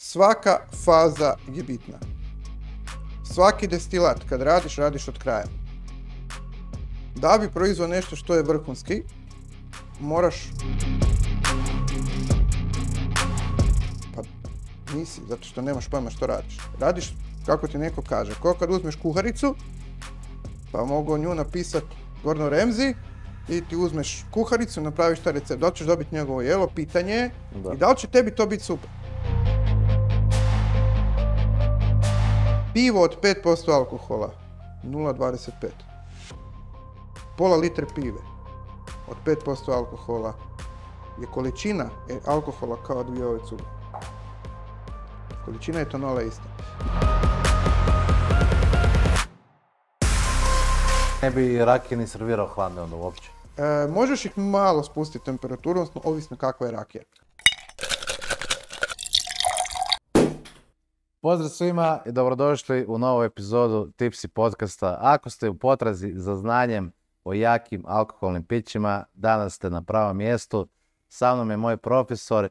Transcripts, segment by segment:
Svaka faza je bitna. Svaki destilat kad radiš, radiš od kraja. Da bi proizvao nešto što je vrhunski, moraš... Pa nisi, zato što nemaš pojma što radiš. Radiš kako ti neko kaže. Ko kad uzmeš kuharicu, pa mogu nju napisati Gordon Remzi, i ti uzmeš kuharicu, napraviš ta recept, da ćeš dobiti njegovo jelo, pitanje je i da li će tebi to biti super. pivo od 5% alkohola, 0,25. Pola litre pive od 5% alkohola je količina e, alkohola kao dvije ove Količina etanola je ista. Ne bi rakije ni servirao hladne onda uopće? E, možeš ih malo spustiti temperaturu, ovisno kakva je rakija. Pozdrav svima i dobrodošli u novu epizodu Tipsi podcasta. Ako ste u potrazi za znanjem o jakim alkoholnim pićima, danas ste na pravom mjestu. Sa mnom je moj profesor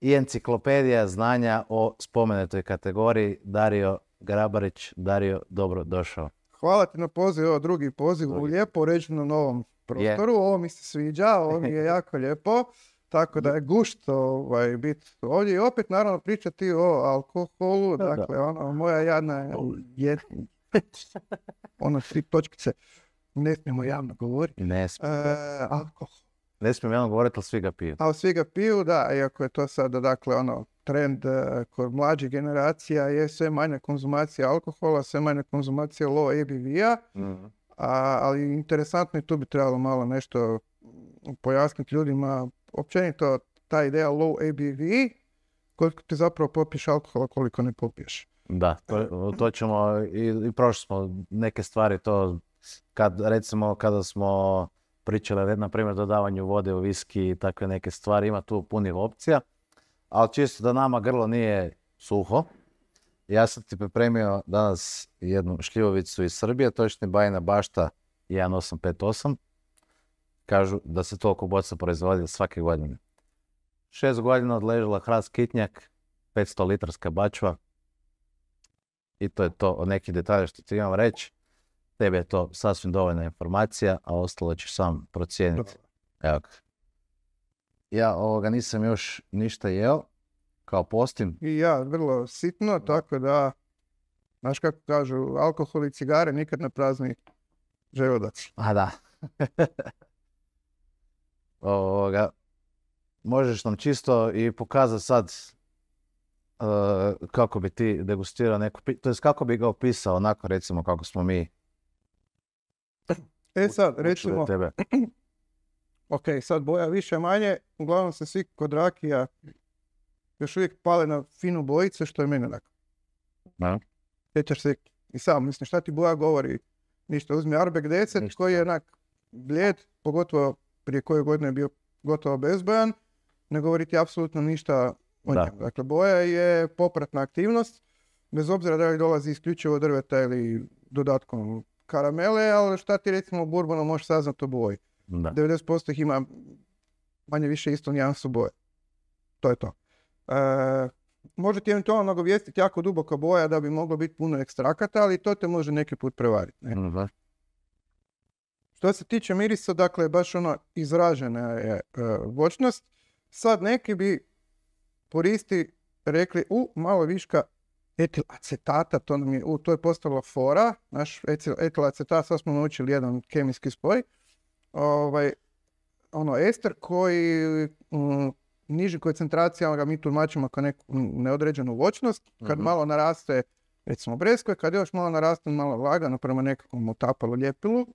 i enciklopedija znanja o spomenutoj kategoriji Dario Grabarić. Dario, dobrodošao. Hvala ti na poziv, ovo drugi poziv u lijepo uređenom novom prostoru. Ovo mi se sviđa, ovo mi je jako lijepo. Tako da je gušt ovaj, biti ovdje i opet naravno pričati o alkoholu, dakle da. ono, moja jadna je, ono tri točkice, ne smijemo javno govoriti. Ne smijemo. E, alkohol. Ne smijemo javno govoriti, ali svi ga piju. Ali svi ga piju, da, iako je to sad, dakle, ono, trend e, kod mlađih generacija je sve manja konzumacija alkohola, sve manja konzumacija low ABV-a, mm ali interesantno i tu bi trebalo malo nešto pojasniti ljudima općenito ta ideja low ABV, koliko ti zapravo popiješ alkohola, koliko ne popiješ. Da, to, e. ćemo i, prošli smo neke stvari to kad recimo kada smo pričali na primjer dodavanju vode u viski i takve neke stvari, ima tu punih opcija, ali čisto da nama grlo nije suho. Ja sam ti pripremio danas jednu šljivovicu iz Srbije, točni bajna bašta 1858 kažu da se toliko boca proizvodilo svake godine. Šest godina odležila hrast kitnjak, 500 litarska bačva. I to je to od nekih detalja što ti imam reći. Tebe je to sasvim dovoljna informacija, a ostalo ćeš sam procijeniti. Evo Ja ovoga nisam još ništa jeo, kao postim. I ja, vrlo sitno, tako da, znaš kako kažu, alkohol i cigare nikad na prazni želudac. A da. Ovoga, možeš nam čisto i pokazati sad uh, kako bi ti degustirao neko to jest kako bi ga opisao onako recimo kako smo mi E sad, recimo, tebe. ok, sad boja više manje, uglavnom se svi kod rakija još uvijek pale na finu bojicu, što je meni onako. Da. Sjećaš se i sam, mislim, šta ti boja govori? Ništa, uzmi Arbeck 10 koji je onak bljed, pogotovo prije koje godine bio gotovo bezbojan, ne govoriti apsolutno ništa o njemu. Dakle, boja je popratna aktivnost, bez obzira da li dolazi isključivo drveta ili dodatkom karamele, ali šta ti recimo u bourbonu možeš saznati o boji? Da. 90% ima manje više isto nijansu boje. To je to. E, može ti eventualno nagovijestiti jako duboka boja da bi moglo biti puno ekstrakata, ali to te može neki put prevariti. Ne? Da. Što se tiče mirisa, dakle, baš ono izražena je e, voćnost. Sad neki bi poristi rekli, u, malo viška etilacetata, to nam je, u, to je postala fora, naš etilacetat, sad smo naučili jedan kemijski spoj, ovaj, ono, ester koji mm, niži niži koncentracijama ga mi tumačimo kao neku neodređenu voćnost, kad mhm. malo naraste recimo breskve, kad još malo narastu, malo lagano prema nekakvom otapalu ljepilu, uh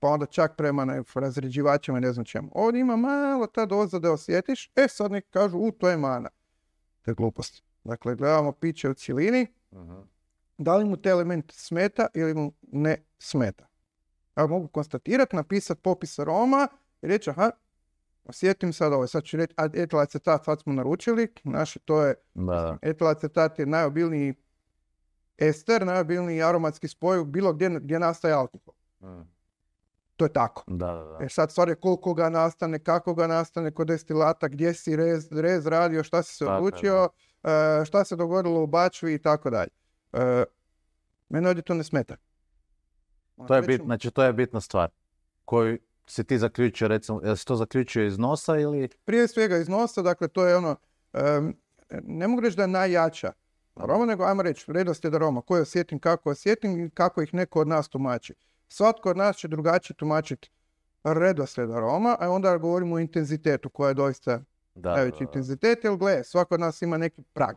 pa onda čak prema razređivačima i ne znam čemu. Ovdje ima malo ta doza da osjetiš, e sad neki kažu, u, to je mana. To je glupost. Dakle, gledamo piće u cilini, mhm. da li mu te element smeta ili mu ne smeta. Ja mogu konstatirati, napisat popis roma i reći, aha, osjetim sad ovo, sad ću reći, etilacetat sad smo naručili, naše to je, etilacetat je najobilniji ester, najobilniji aromatski spoj, bilo gdje, gdje nastaje alkohol. Mm. To je tako. Da, da, da. E sad stvar je koliko ga nastane, kako ga nastane, kod destilata, gdje si rez, rez radio, šta si se odlučio, e, šta se dogodilo u bačvi i tako dalje. E, mene ovdje to ne smeta. to je bit, znači to je bitna stvar koju si ti zaključio, recimo, jel si to zaključio iz nosa ili... Prije svega iz nosa, dakle to je ono, um, ne mogu reći da je najjača, Roma, nego ajmo reći da Roma, koje osjetim, kako osjetim i kako ih neko od nas tumači. Svatko od nas će drugačije tumačiti redoslijed Roma, a onda govorimo o intenzitetu koja je doista najveći intenzitet, jer gle, svako od nas ima neki prag.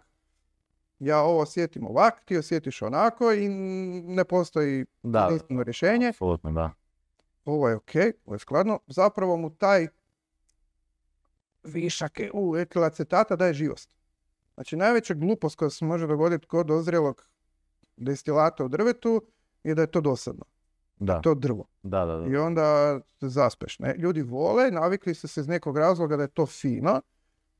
Ja ovo osjetim ovak, ti osjetiš onako i ne postoji rješenje. da. Ovo je ok, ovo je skladno. Zapravo mu taj višak e, u etilacetata daje živost. Znači, najveća glupost koja se može dogoditi kod ozrelog destilata u drvetu je da je to dosadno. Da. To drvo. Da, da, da. I onda zaspeš. Ne? Ljudi vole, navikli su se iz nekog razloga da je to fino,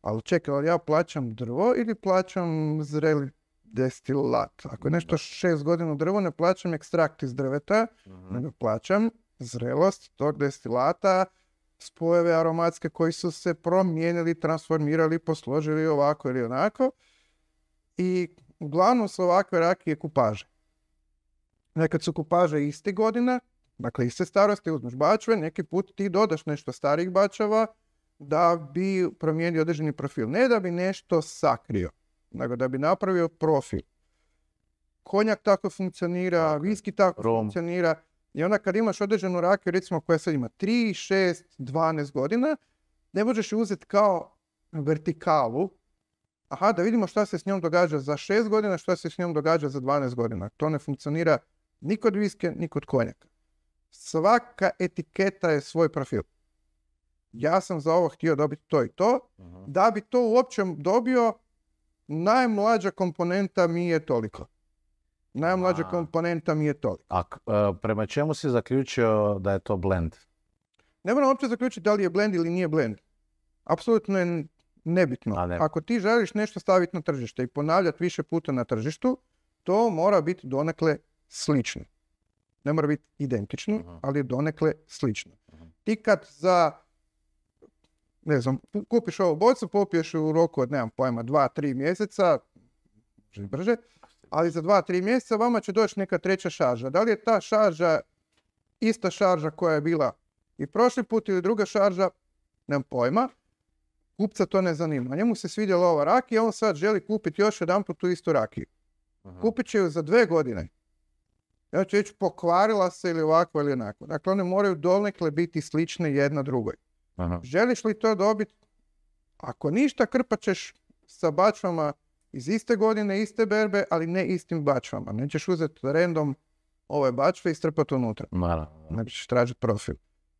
ali čekaj, ali ja plaćam drvo ili plaćam zreli destilat? Ako je nešto šest godina u drvo, ne plaćam ekstrakt iz drveta, mhm. nego plaćam zrelost tog destilata, spojeve aromatske koji su se promijenili, transformirali, posložili ovako ili onako. I uglavnom su ovakve rakije kupaže. Nekad su kupaže isti godina, dakle iste starosti, uzmeš bačve, neki put ti dodaš nešto starih bačava da bi promijenio određeni profil. Ne da bi nešto sakrio, nego da bi napravio profil. Konjak tako funkcionira, viski tako funkcionira. I onda kad imaš određenu rakiju, recimo koja sad ima 3, 6, 12 godina, ne možeš ju uzeti kao vertikalu. Aha, da vidimo šta se s njom događa za 6 godina, šta se s njom događa za 12 godina. To ne funkcionira ni kod viske, ni kod konjaka. Svaka etiketa je svoj profil. Ja sam za ovo htio dobiti to i to. Da bi to uopće dobio, najmlađa komponenta mi je toliko. Najmlađa komponenta mi je toliko. A e, prema čemu si zaključio da je to blend? Ne moram uopće zaključiti da li je blend ili nije blend. Apsolutno je nebitno. Ako ti želiš nešto staviti na tržište i ponavljati više puta na tržištu, to mora biti donekle slično. Ne mora biti identično, mhm. ali je ali donekle slično. Mhm. Ti kad za, ne znam, kupiš ovu bocu, popiješ u roku od, nemam pojma, dva, tri mjeseca, brže, ali za dva, tri mjeseca vama će doći neka treća šarža. Da li je ta šarža ista šarža koja je bila i prošli put ili druga šarža, nemam pojma. Kupca to ne zanima. Njemu se svidjela ova rakija, on sad želi kupiti još jedan put tu istu rakiju. Kupit će ju za dve godine. Ja ću reći pokvarila se ili ovako ili onako. Dakle, one moraju donekle biti slične jedna drugoj. Želiš li to dobiti? Ako ništa, krpat sa bačvama iz iste godine, iste berbe, ali ne istim bačvama. Nećeš uzeti random ove bačve i strpati unutra. Naravno. Nego ćeš tražiti profil.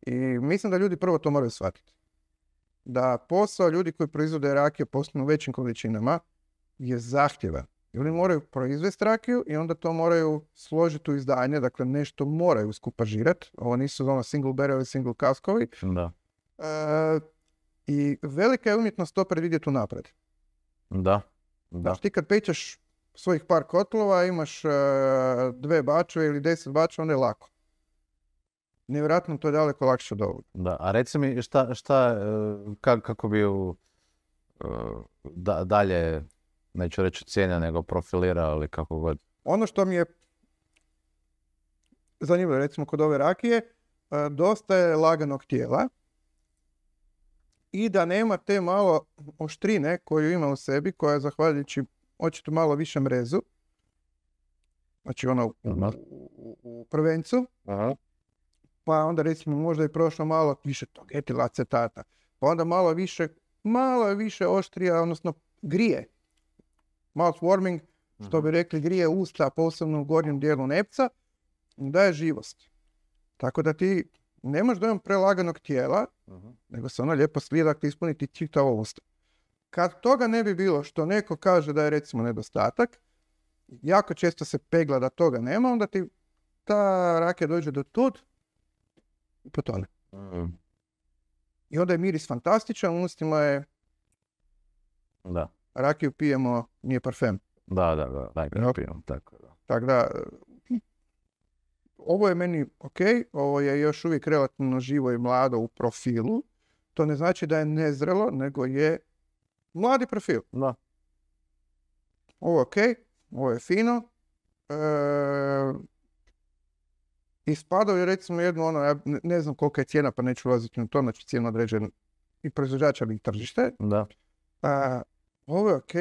I mislim da ljudi prvo to moraju shvatiti. Da posao ljudi koji proizvode rakiju posebno u većim količinama je zahtjevan. oni moraju proizvesti rakiju i onda to moraju složiti u izdanje, dakle nešto moraju skupažirati. Ovo nisu ono single barrel i single kaskovi. Da. E, I velika je umjetnost to predvidjeti unaprijed. Da. Da. Znači ti kad pečeš svojih par kotlova, imaš e, dve bačve ili deset bačva, onda je lako. Nevjerojatno to je daleko lakše od Da, a reci mi šta, šta e, kako bi u, e, da, dalje, neću reći cijenja, nego profilira ili kako god. Ono što mi je zanimljivo, recimo kod ove rakije, dosta je laganog tijela, i da nema te malo oštrine koju ima u sebi, koja zahvaljujući očito malo višem mrezu znači ona u, u, u prvencu, Aha. pa onda recimo možda je prošlo malo više tog etilacetata, pa onda malo više, malo više oštrija, odnosno grije. Mouth warming, što mhm. bi rekli, grije usta, posebno u gornjem dijelu nepca, daje živost. Tako da ti nemaš dojam prelaganog tijela, mhm. nego se ona lijepo slije, dakle ispuniti čitavo usta. Kad toga ne bi bilo što neko kaže da je recimo nedostatak, jako često se pegla da toga nema, onda ti ta rake dođe do tud i potone. uh mhm. I onda je miris fantastičan, u ustima je da. rakiju pijemo, nije parfem. Da, da, da, pijemo, tako da. Tako da, ovo je meni ok, ovo je još uvijek relativno živo i mlado u profilu. To ne znači da je nezrelo, nego je mladi profil. Da. Ovo je ok, ovo je fino. E, ispadao je recimo jedno ono, ja ne znam kolika je cijena pa neću ulaziti u to, znači cijena određena i proizvođača i tržište. Da. ovo je ok,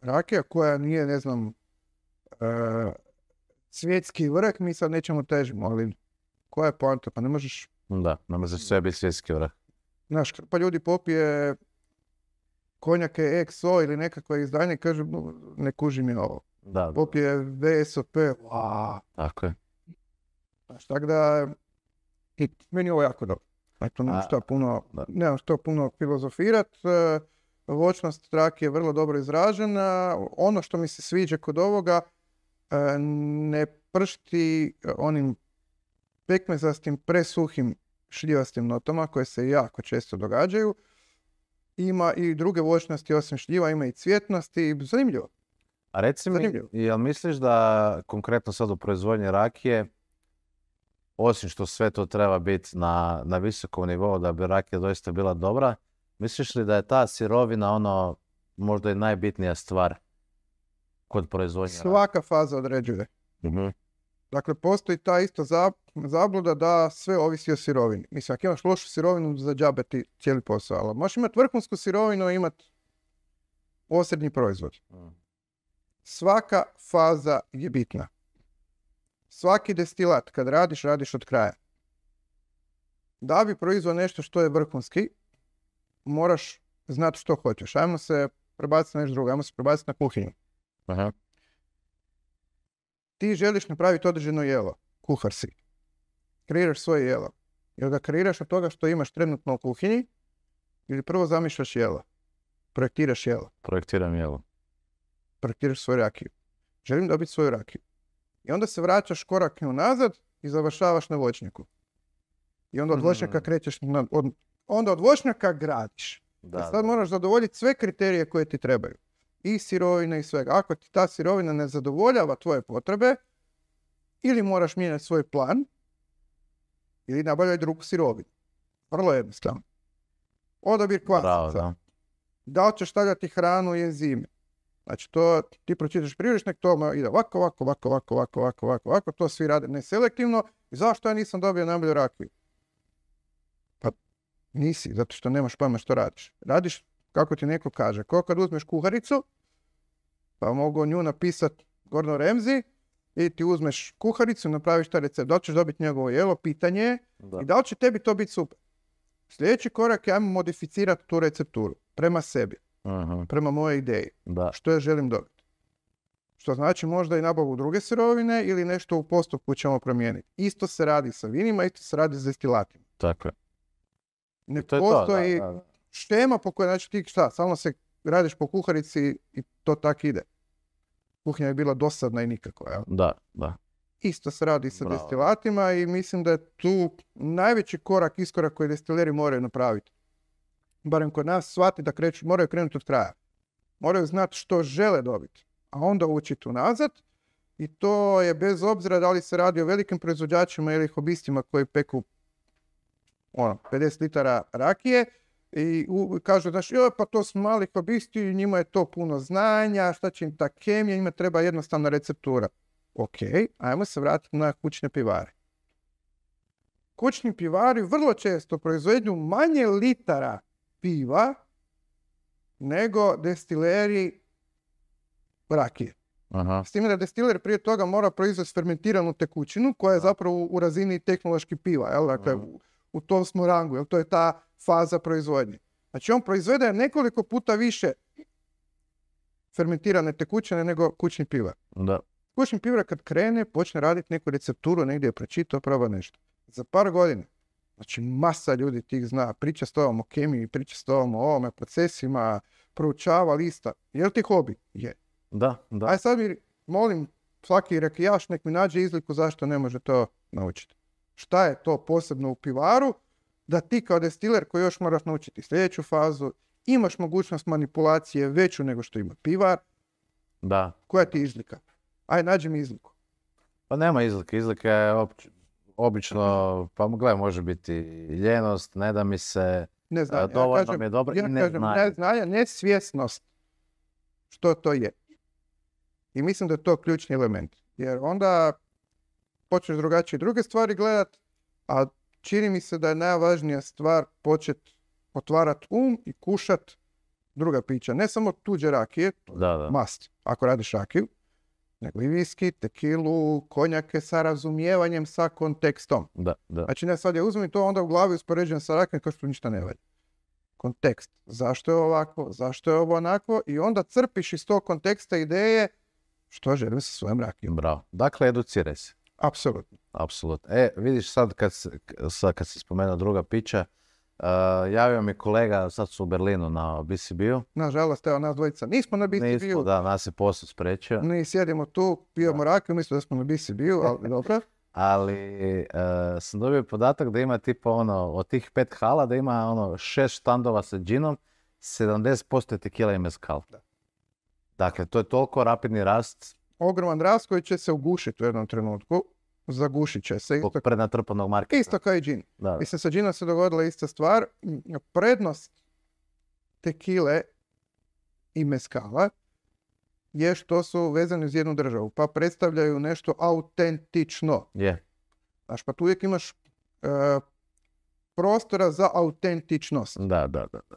rakija koja nije, ne znam, e, svjetski vrh, mi sad nećemo težimo, ali koja je poanta? Pa ne možeš... Da, ne možeš sve biti svjetski vrh. Znaš, pa ljudi popije konjake XO ili nekakvo izdanje, kaže, ne kuži mi ovo. Da. Popije VSOP, wow. Tako je. Znaš, tako da, i meni je ovo jako dobro. Eto, nemam što puno, nemam što puno filozofirat. E, Vočnost trake je vrlo dobro izražena. Ono što mi se sviđa kod ovoga, E, ne pršti onim pekmezastim, presuhim šljivastim notama koje se jako često događaju. Ima i druge voćnosti osim šljiva, ima i cvjetnosti. Zanimljivo. A reci jel misliš da konkretno sad u proizvodnji rakije, osim što sve to treba biti na, na visokom nivou da bi rakija doista bila dobra, misliš li da je ta sirovina ono možda i najbitnija stvar? kod proizvodnje? Svaka faza određuje. Mhm. Dakle, postoji ta isto zabluda da sve ovisi o sirovini. Mislim, ako imaš lošu sirovinu, za džabe ti cijeli posao. Ali možeš imati vrhunsku sirovinu i imati osrednji proizvod. Mhm. Svaka faza je bitna. Svaki destilat, kad radiš, radiš od kraja. Da bi proizveo nešto što je vrhunski, moraš znati što hoćeš. Ajmo se prebaciti na nešto drugo, ajmo se prebaciti na kuhinju. Aha. Ti želiš napraviti određeno jelo. Kuhar si. Kreiraš svoje jelo. jel ga kreiraš od toga što imaš trenutno u kuhinji ili prvo zamišljaš jelo. Projektiraš jelo. Projektiram jelo. Projektiraš svoju rakiju. Želim dobiti svoju rakiju. I onda se vraćaš korak nazad i završavaš na voćnjaku. I onda od hmm. voćnjaka krećeš na, onda od voćnjaka gradiš. Da, I e sad moraš zadovoljiti sve kriterije koje ti trebaju i sirovine i svega. Ako ti ta sirovina ne zadovoljava tvoje potrebe, ili moraš mijenjati svoj plan, ili nabavljaj drugu sirovinu. Vrlo jednostavno. Odabir kvasica. Da li ćeš stavljati hranu i enzime? Znači, to ti pročitaš priručnik, to ide ovako, ovako, ovako, ovako, ovako, ovako, ovako, ovako, to svi rade neselektivno. I zašto ja nisam dobio najbolju rakiju? Pa nisi, zato što nemaš pojma što radiš. Radiš kako ti neko kaže. Ko kad uzmeš kuharicu, pa mogu nju napisati Gordon Remzi, i ti uzmeš kuharicu, napraviš ta recept. Da li ćeš dobiti njegovo jelo, pitanje I da li će tebi to biti super. Sljedeći korak je ajmo modificirati tu recepturu prema sebi, prema moje ideji. Što ja želim dobiti. Što znači možda i nabavu druge sirovine ili nešto u postupku ćemo promijeniti. Isto se radi sa vinima, isto se radi sa destilatima. Tako je. Ne to postoji Štema po kojoj, znači ti šta, samo se radiš po kuharici i to tako ide. Kuhinja je bila dosadna i nikako, jel? Da, da. Isto se radi sa destilatima i mislim da je tu najveći korak, iskorak koji destileri moraju napraviti. Barem kod nas shvati da kreću, moraju krenuti od kraja. Moraju znati što žele dobiti, a onda tu nazad. I to je bez obzira da li se radi o velikim proizvođačima ili hobistima koji peku ono, 50 litara rakije, i kažu, znaš, joj, pa to su mali kobisti, njima je to puno znanja, šta će im ta kemija, njima treba jednostavna receptura. Ok, ajmo se vratiti na kućne pivare. Kućni pivari vrlo često proizvedu manje litara piva nego destileri rakije. Aha. S da destiler prije toga mora proizvesti fermentiranu tekućinu koja je zapravo u razini tehnološki piva. Jel? Dakle, mhm u tom smo rangu, jer to je ta faza proizvodnje. Znači on proizvede nekoliko puta više fermentirane tekućine nego kućni pivar. Da. Kućni pivar kad krene, počne raditi neku recepturu, negdje je pročitao, proba nešto. Za par godina, znači masa ljudi tih zna, priča s tobom o kemiji, priča s tobom o ovome, procesima, proučava lista. Je li ti hobi? Je. Da, da. Aj sad mi, molim, svaki jaš, nek mi nađe izliku zašto ne može to naučiti šta je to posebno u pivaru, da ti kao destiler koji još moraš naučiti sljedeću fazu, imaš mogućnost manipulacije veću nego što ima pivar. Da. Koja ti je izlika? Aj, nađi mi izliku. Pa nema izlike. Izlika je obično, pa gledaj, može biti ljenost, ne da mi se... Ne znam, e, dovoljno ja kažem, je ja ne kažem, nesvjesnost što to je. I mislim da je to ključni element. Jer onda počneš drugačije druge stvari gledat, a čini mi se da je najvažnija stvar počet otvarat um i kušat druga pića. Ne samo tuđe rakije, ako radiš rakiju, nego i viski, tekilu, konjake sa razumijevanjem, sa kontekstom. Da, Znači ne sad ja uzmem to onda u glavi uspoređujem sa rakijom kao što ništa ne valja. Kontekst. Zašto je ovako, zašto je ovo onako i onda crpiš iz tog konteksta ideje što želim sa svojom rakijom. Bravo. Dakle, educiraj se. Apsolutno. Apsolutno. E, vidiš sad kad, sad kad si spomenuo druga pića, eh, javio mi kolega, sad su u Berlinu na BCB-u. Nažalost, evo nas dvojica nismo na BCB-u. Nismo, da, nas je posao sprečio. Mi sjedimo tu, pijemo rakiju, mislim da smo na BCB-u, ali dobro. ali uh, sam dobio podatak da ima tipa ono, od tih pet hala da ima ono šest štandova sa džinom, 70% je i mezcal. Da. Dakle, to je toliko rapidni rast ogroman rast koji će se ugušiti u jednom trenutku. Zagušit će se. Zbog prenatrpanog marka. Isto kao i džin. Da, da. Mislim, sa džinom se dogodila ista stvar. Prednost tekile i meskala je što su vezani uz jednu državu. Pa predstavljaju nešto autentično. Je. Znaš, pa tu uvijek imaš e, prostora za autentičnost. Da, da, da. da.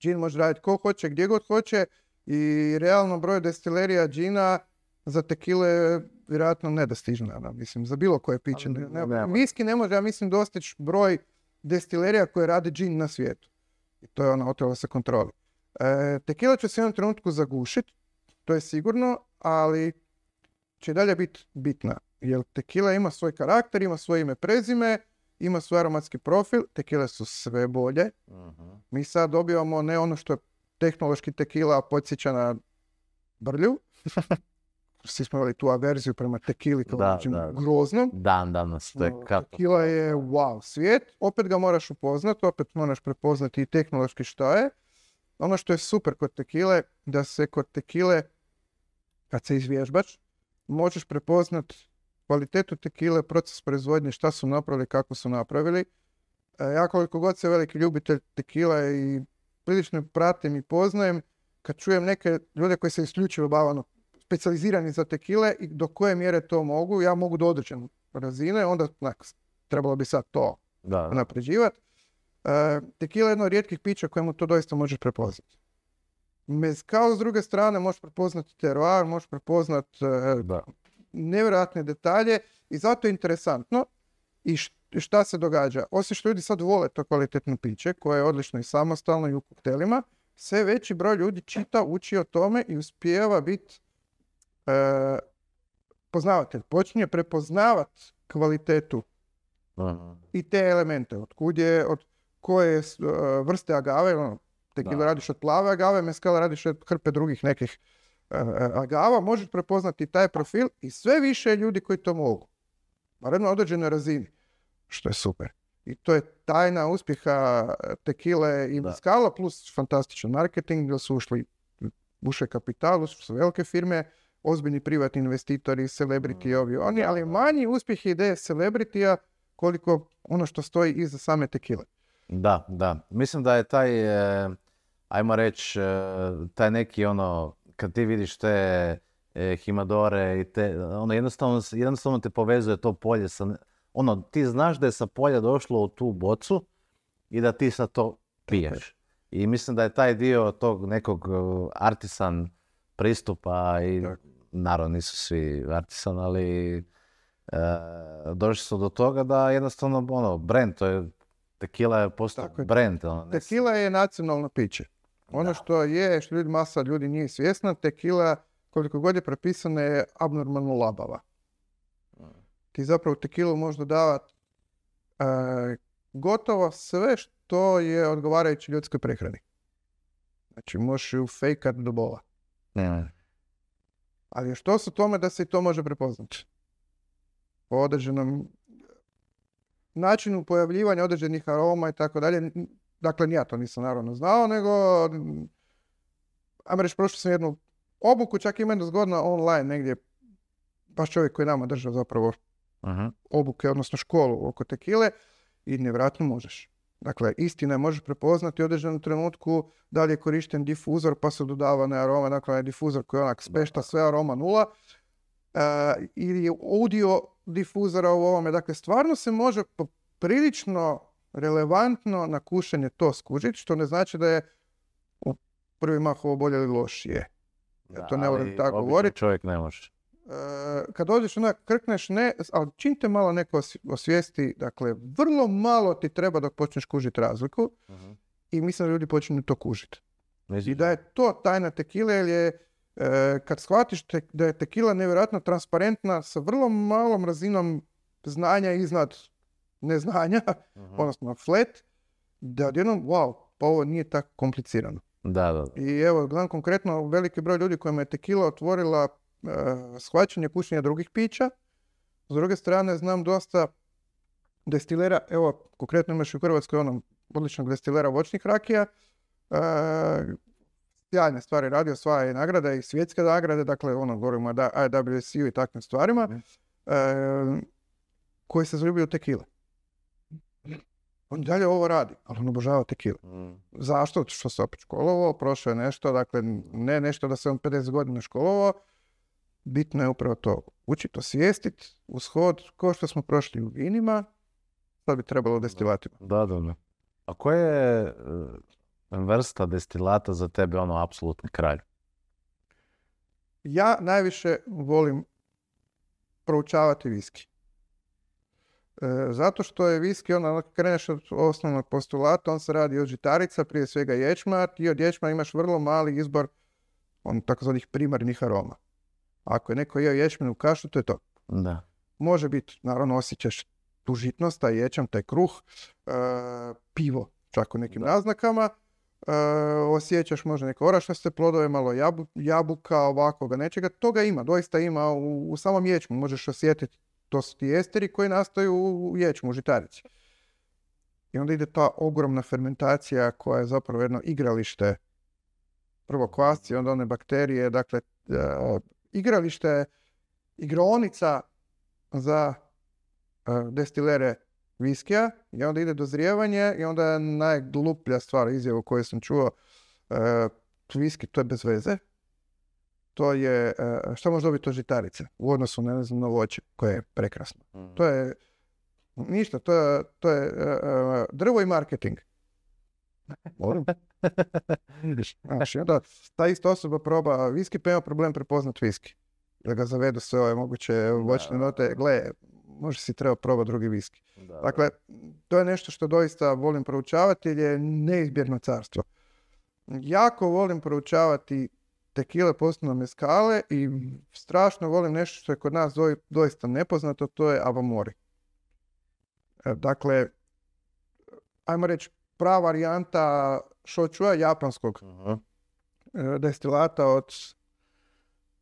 Džin može raditi ko hoće, gdje god hoće i realno broj destilerija džina za tekile je vjerojatno nedostižna. Mislim, za bilo koje piće. Ne, ne, viski ne može, ja mislim, dostići broj destilerija koje rade džin na svijetu. I to je ona otrova sa kontroli. E, tekila će se u jednom trenutku zagušiti, to je sigurno, ali će dalje biti bitna. Jer tekila ima svoj karakter, ima svoje ime prezime, ima svoj aromatski profil, tekile su sve bolje. Mhm. Mi sad dobivamo ne ono što je tehnološki tekila podsjeća na brlju, svi smo imali tu averziju prema tekili kao da, da. groznom. to je ono, kako. Tekila je wow svijet, opet ga moraš upoznat, opet moraš prepoznati i tehnološki šta je. Ono što je super kod tekile, da se kod tekile, kad se izvježbaš, možeš prepoznat kvalitetu tekile, proces proizvodnje, šta su napravili, kako su napravili. E, ja koliko god se veliki ljubitelj tekila i prilično pratim i poznajem, kad čujem neke ljude koji se isključivo bavano specijalizirani za tekile i do koje mjere to mogu. Ja mogu do određene razine, onda trebalo bi sad to da. napređivati. E, tekila je jedno od rijetkih pića kojemu to doista možeš prepoznati. Kao s druge strane možeš prepoznati teroar, možeš prepoznati e, nevjerojatne detalje i zato je interesantno i šta se događa. Osim što ljudi sad vole to kvalitetno piće koje je odlično i samostalno i u koktelima, sve veći broj ljudi čita, uči o tome i uspijeva biti E, poznavatelj počinje prepoznavat kvalitetu i te elemente. Od je, od koje e, vrste agave, ono, tequila radiš od plave agave, meskala radiš od hrpe drugih nekih e, agava, možeš prepoznati taj profil i sve više ljudi koji to mogu. Barem na određenoj razini, što je super. I to je tajna uspjeha tekile i skala plus fantastičan marketing, da su ušli kapital, ušli su velike firme, ozbiljni privatni investitori, celebrity mm. ovi oni, ali manji uspjeh je celebrity celebritija koliko ono što stoji iza same tekile. Da, da. Mislim da je taj, e, ajmo reći, e, taj neki ono, kad ti vidiš te e, Himadore i te, ono jednostavno, jednostavno te povezuje to polje sa, ono, ti znaš da je sa polja došlo u tu bocu i da ti sad to piješ. I mislim da je taj dio tog nekog artisan pristupa i naravno nisu svi artisan, ali e, došli su do toga da jednostavno, ono, brand, to je, tequila je postao brand. Ono, Tequila je nacionalno piće. Ono što je, što ljudi, masa ljudi nije svjesna, tequila koliko god je prepisana je abnormalno labava. Mm. Ti zapravo tekilu možeš dodavati e, gotovo sve što je odgovarajući ljudskoj prehrani. Znači možeš ju fejkat do bola. Ne, ne. Ali što su tome da se i to može prepoznati? Po određenom načinu pojavljivanja određenih aroma i tako dalje. Dakle, ja to nisam naravno znao, nego... Ajmo reći, sam jednu obuku, čak i meni zgodna online negdje. Baš čovjek koji nama držao zapravo obuke, odnosno školu oko tekile. I nevjerojatno možeš. Dakle, istina može prepoznati u određenom trenutku da li je korišten difuzor pa su dodavane aroma, dakle je difuzor koji onak spešta sve aroma nula e, ili audio difuzora u ovome. Dakle, stvarno se može prilično relevantno na kušenje to skužiti, što ne znači da je u prvi mah ovo bolje ili lošije. Ja to ne volim tako govoriti. čovjek ne može. Eh, kad dođeš onak krkneš ne, ali čim te malo neko osvijesti, dakle vrlo malo ti treba dok počneš kužiti razliku uh i mislim da ljudi počinju to kužiti. I da je to tajna tekile jer je e, kad shvatiš da je tekila nevjerojatno transparentna sa vrlo malom razinom znanja iznad neznanja, uh odnosno flat, da odjednom wow, pa ovo nije tako komplicirano. Da, da, I evo, gledam konkretno veliki broj ljudi kojima je tekila otvorila Eh, shvaćanje kućenja drugih pića. S druge strane, znam dosta destilera, evo, konkretno imaš u Hrvatskoj onom odličnog destilera voćnih rakija, Stjalne eh, sjajne stvari radi, osvaja i nagrada i svjetske nagrade, dakle, ono, govorimo o IWSU i takvim stvarima, mhm. eh, koji se zaljubio tekile. On dalje ovo radi, ali on obožava tekile. Mhm. Zašto? Što se opet školovao, prošao je nešto, dakle, ne nešto da se on 50 godina školovao, bitno je upravo to. Učiti osvijestiti ushod ko što smo prošli u vinima, sad bi trebalo destilatima. Da, dobro. A koja je eh, vrsta destilata za tebe ono apsolutni kralj? Ja najviše volim proučavati viski. Eh, zato što je viski, onda kreneš od osnovnog postulata, on se radi od žitarica, prije svega ječma, ti od ječma imaš vrlo mali izbor on takozvanih primarnih aroma. Ako je neko jeo ječmenu kašu, to je to. Da. Može biti, naravno osjećaš tu žitnost, taj ječam, taj kruh, e, pivo čak u nekim raznakama. naznakama. Uh, osjećaš možda neke orašaste plodove, malo jabu, jabuka, ovakvoga nečega. Toga ima, doista ima u, u samom ječmu. Možeš osjetiti, to su ti esteri koji nastaju u ječmu, u žitarici. I onda ide ta ogromna fermentacija koja je zapravo jedno igralište prvo kvasci, onda one bakterije, dakle e, igralište, igronica za e, destilere viskija i onda ide dozrijevanje i onda je najgluplja stvar izjavu koju sam čuo e, viski to je bez veze to je e, što može dobiti to žitarice u odnosu na ne znam na voće koje je prekrasno mhm. to je ništa to je, drvo i marketing Moram. Znaš, i onda ta ista osoba proba viski, pa ima problem prepoznat viski. Da ga zavedu sve ove moguće voćne note. Gle, može si treba probati drugi viski. dakle, to je nešto što doista volim proučavati jer je neizbjerno carstvo. Jako volim proučavati tekile posebno meskale i strašno volim nešto što je kod nas doista nepoznato, to je avamori. E, dakle, ajmo reći, prava varijanta šočua japanskog uh destilata od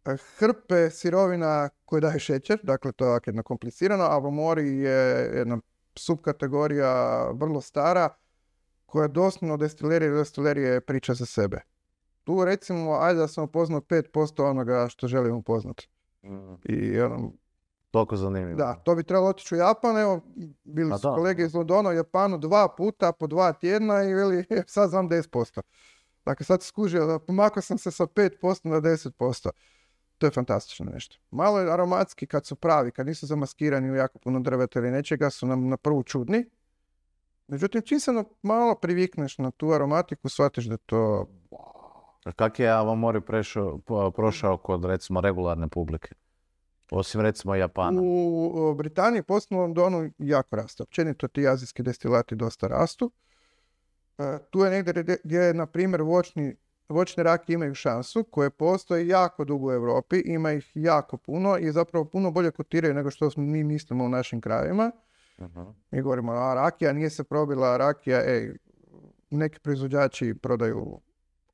e, hrpe sirovina koje daje šećer, dakle to je ovak jedno komplicirano, mori je jedna subkategorija vrlo stara koja doslovno destilerije i destilerije priča za sebe. Tu recimo, ajde da sam upoznao 5% onoga što želim upoznati. Mhm. I ono, Toliko zanimljivo. Da, to bi trebalo otići u Japan, evo, bili pa su kolege iz Londona u Japanu dva puta, po dva tjedna i veli, e, sad znam 10%. Dakle, sad skužio, pomakao sam se sa 5% na 10%. To je fantastično nešto. Malo je aromatski kad su pravi, kad nisu zamaskirani u jako puno drveta ili nečega, su nam na prvu čudni. Međutim, čim se malo privikneš na tu aromatiku, shvatiš da to... Kak je Avamori prešao, prošao kod, recimo, regularne publike? Osim recimo Japana. U Britaniji, poslovnom Londonu, jako raste. Općenito ti azijski destilati dosta rastu. E, tu je negdje gdje, na primjer, voćni, voćne rake imaju šansu, koje postoje jako dugo u Europi, ima ih jako puno i zapravo puno bolje kotiraju nego što mi mislimo u našim krajevima. Mhm. Mi govorimo, a rakija nije se probila, rakija, ej, neki proizvođači prodaju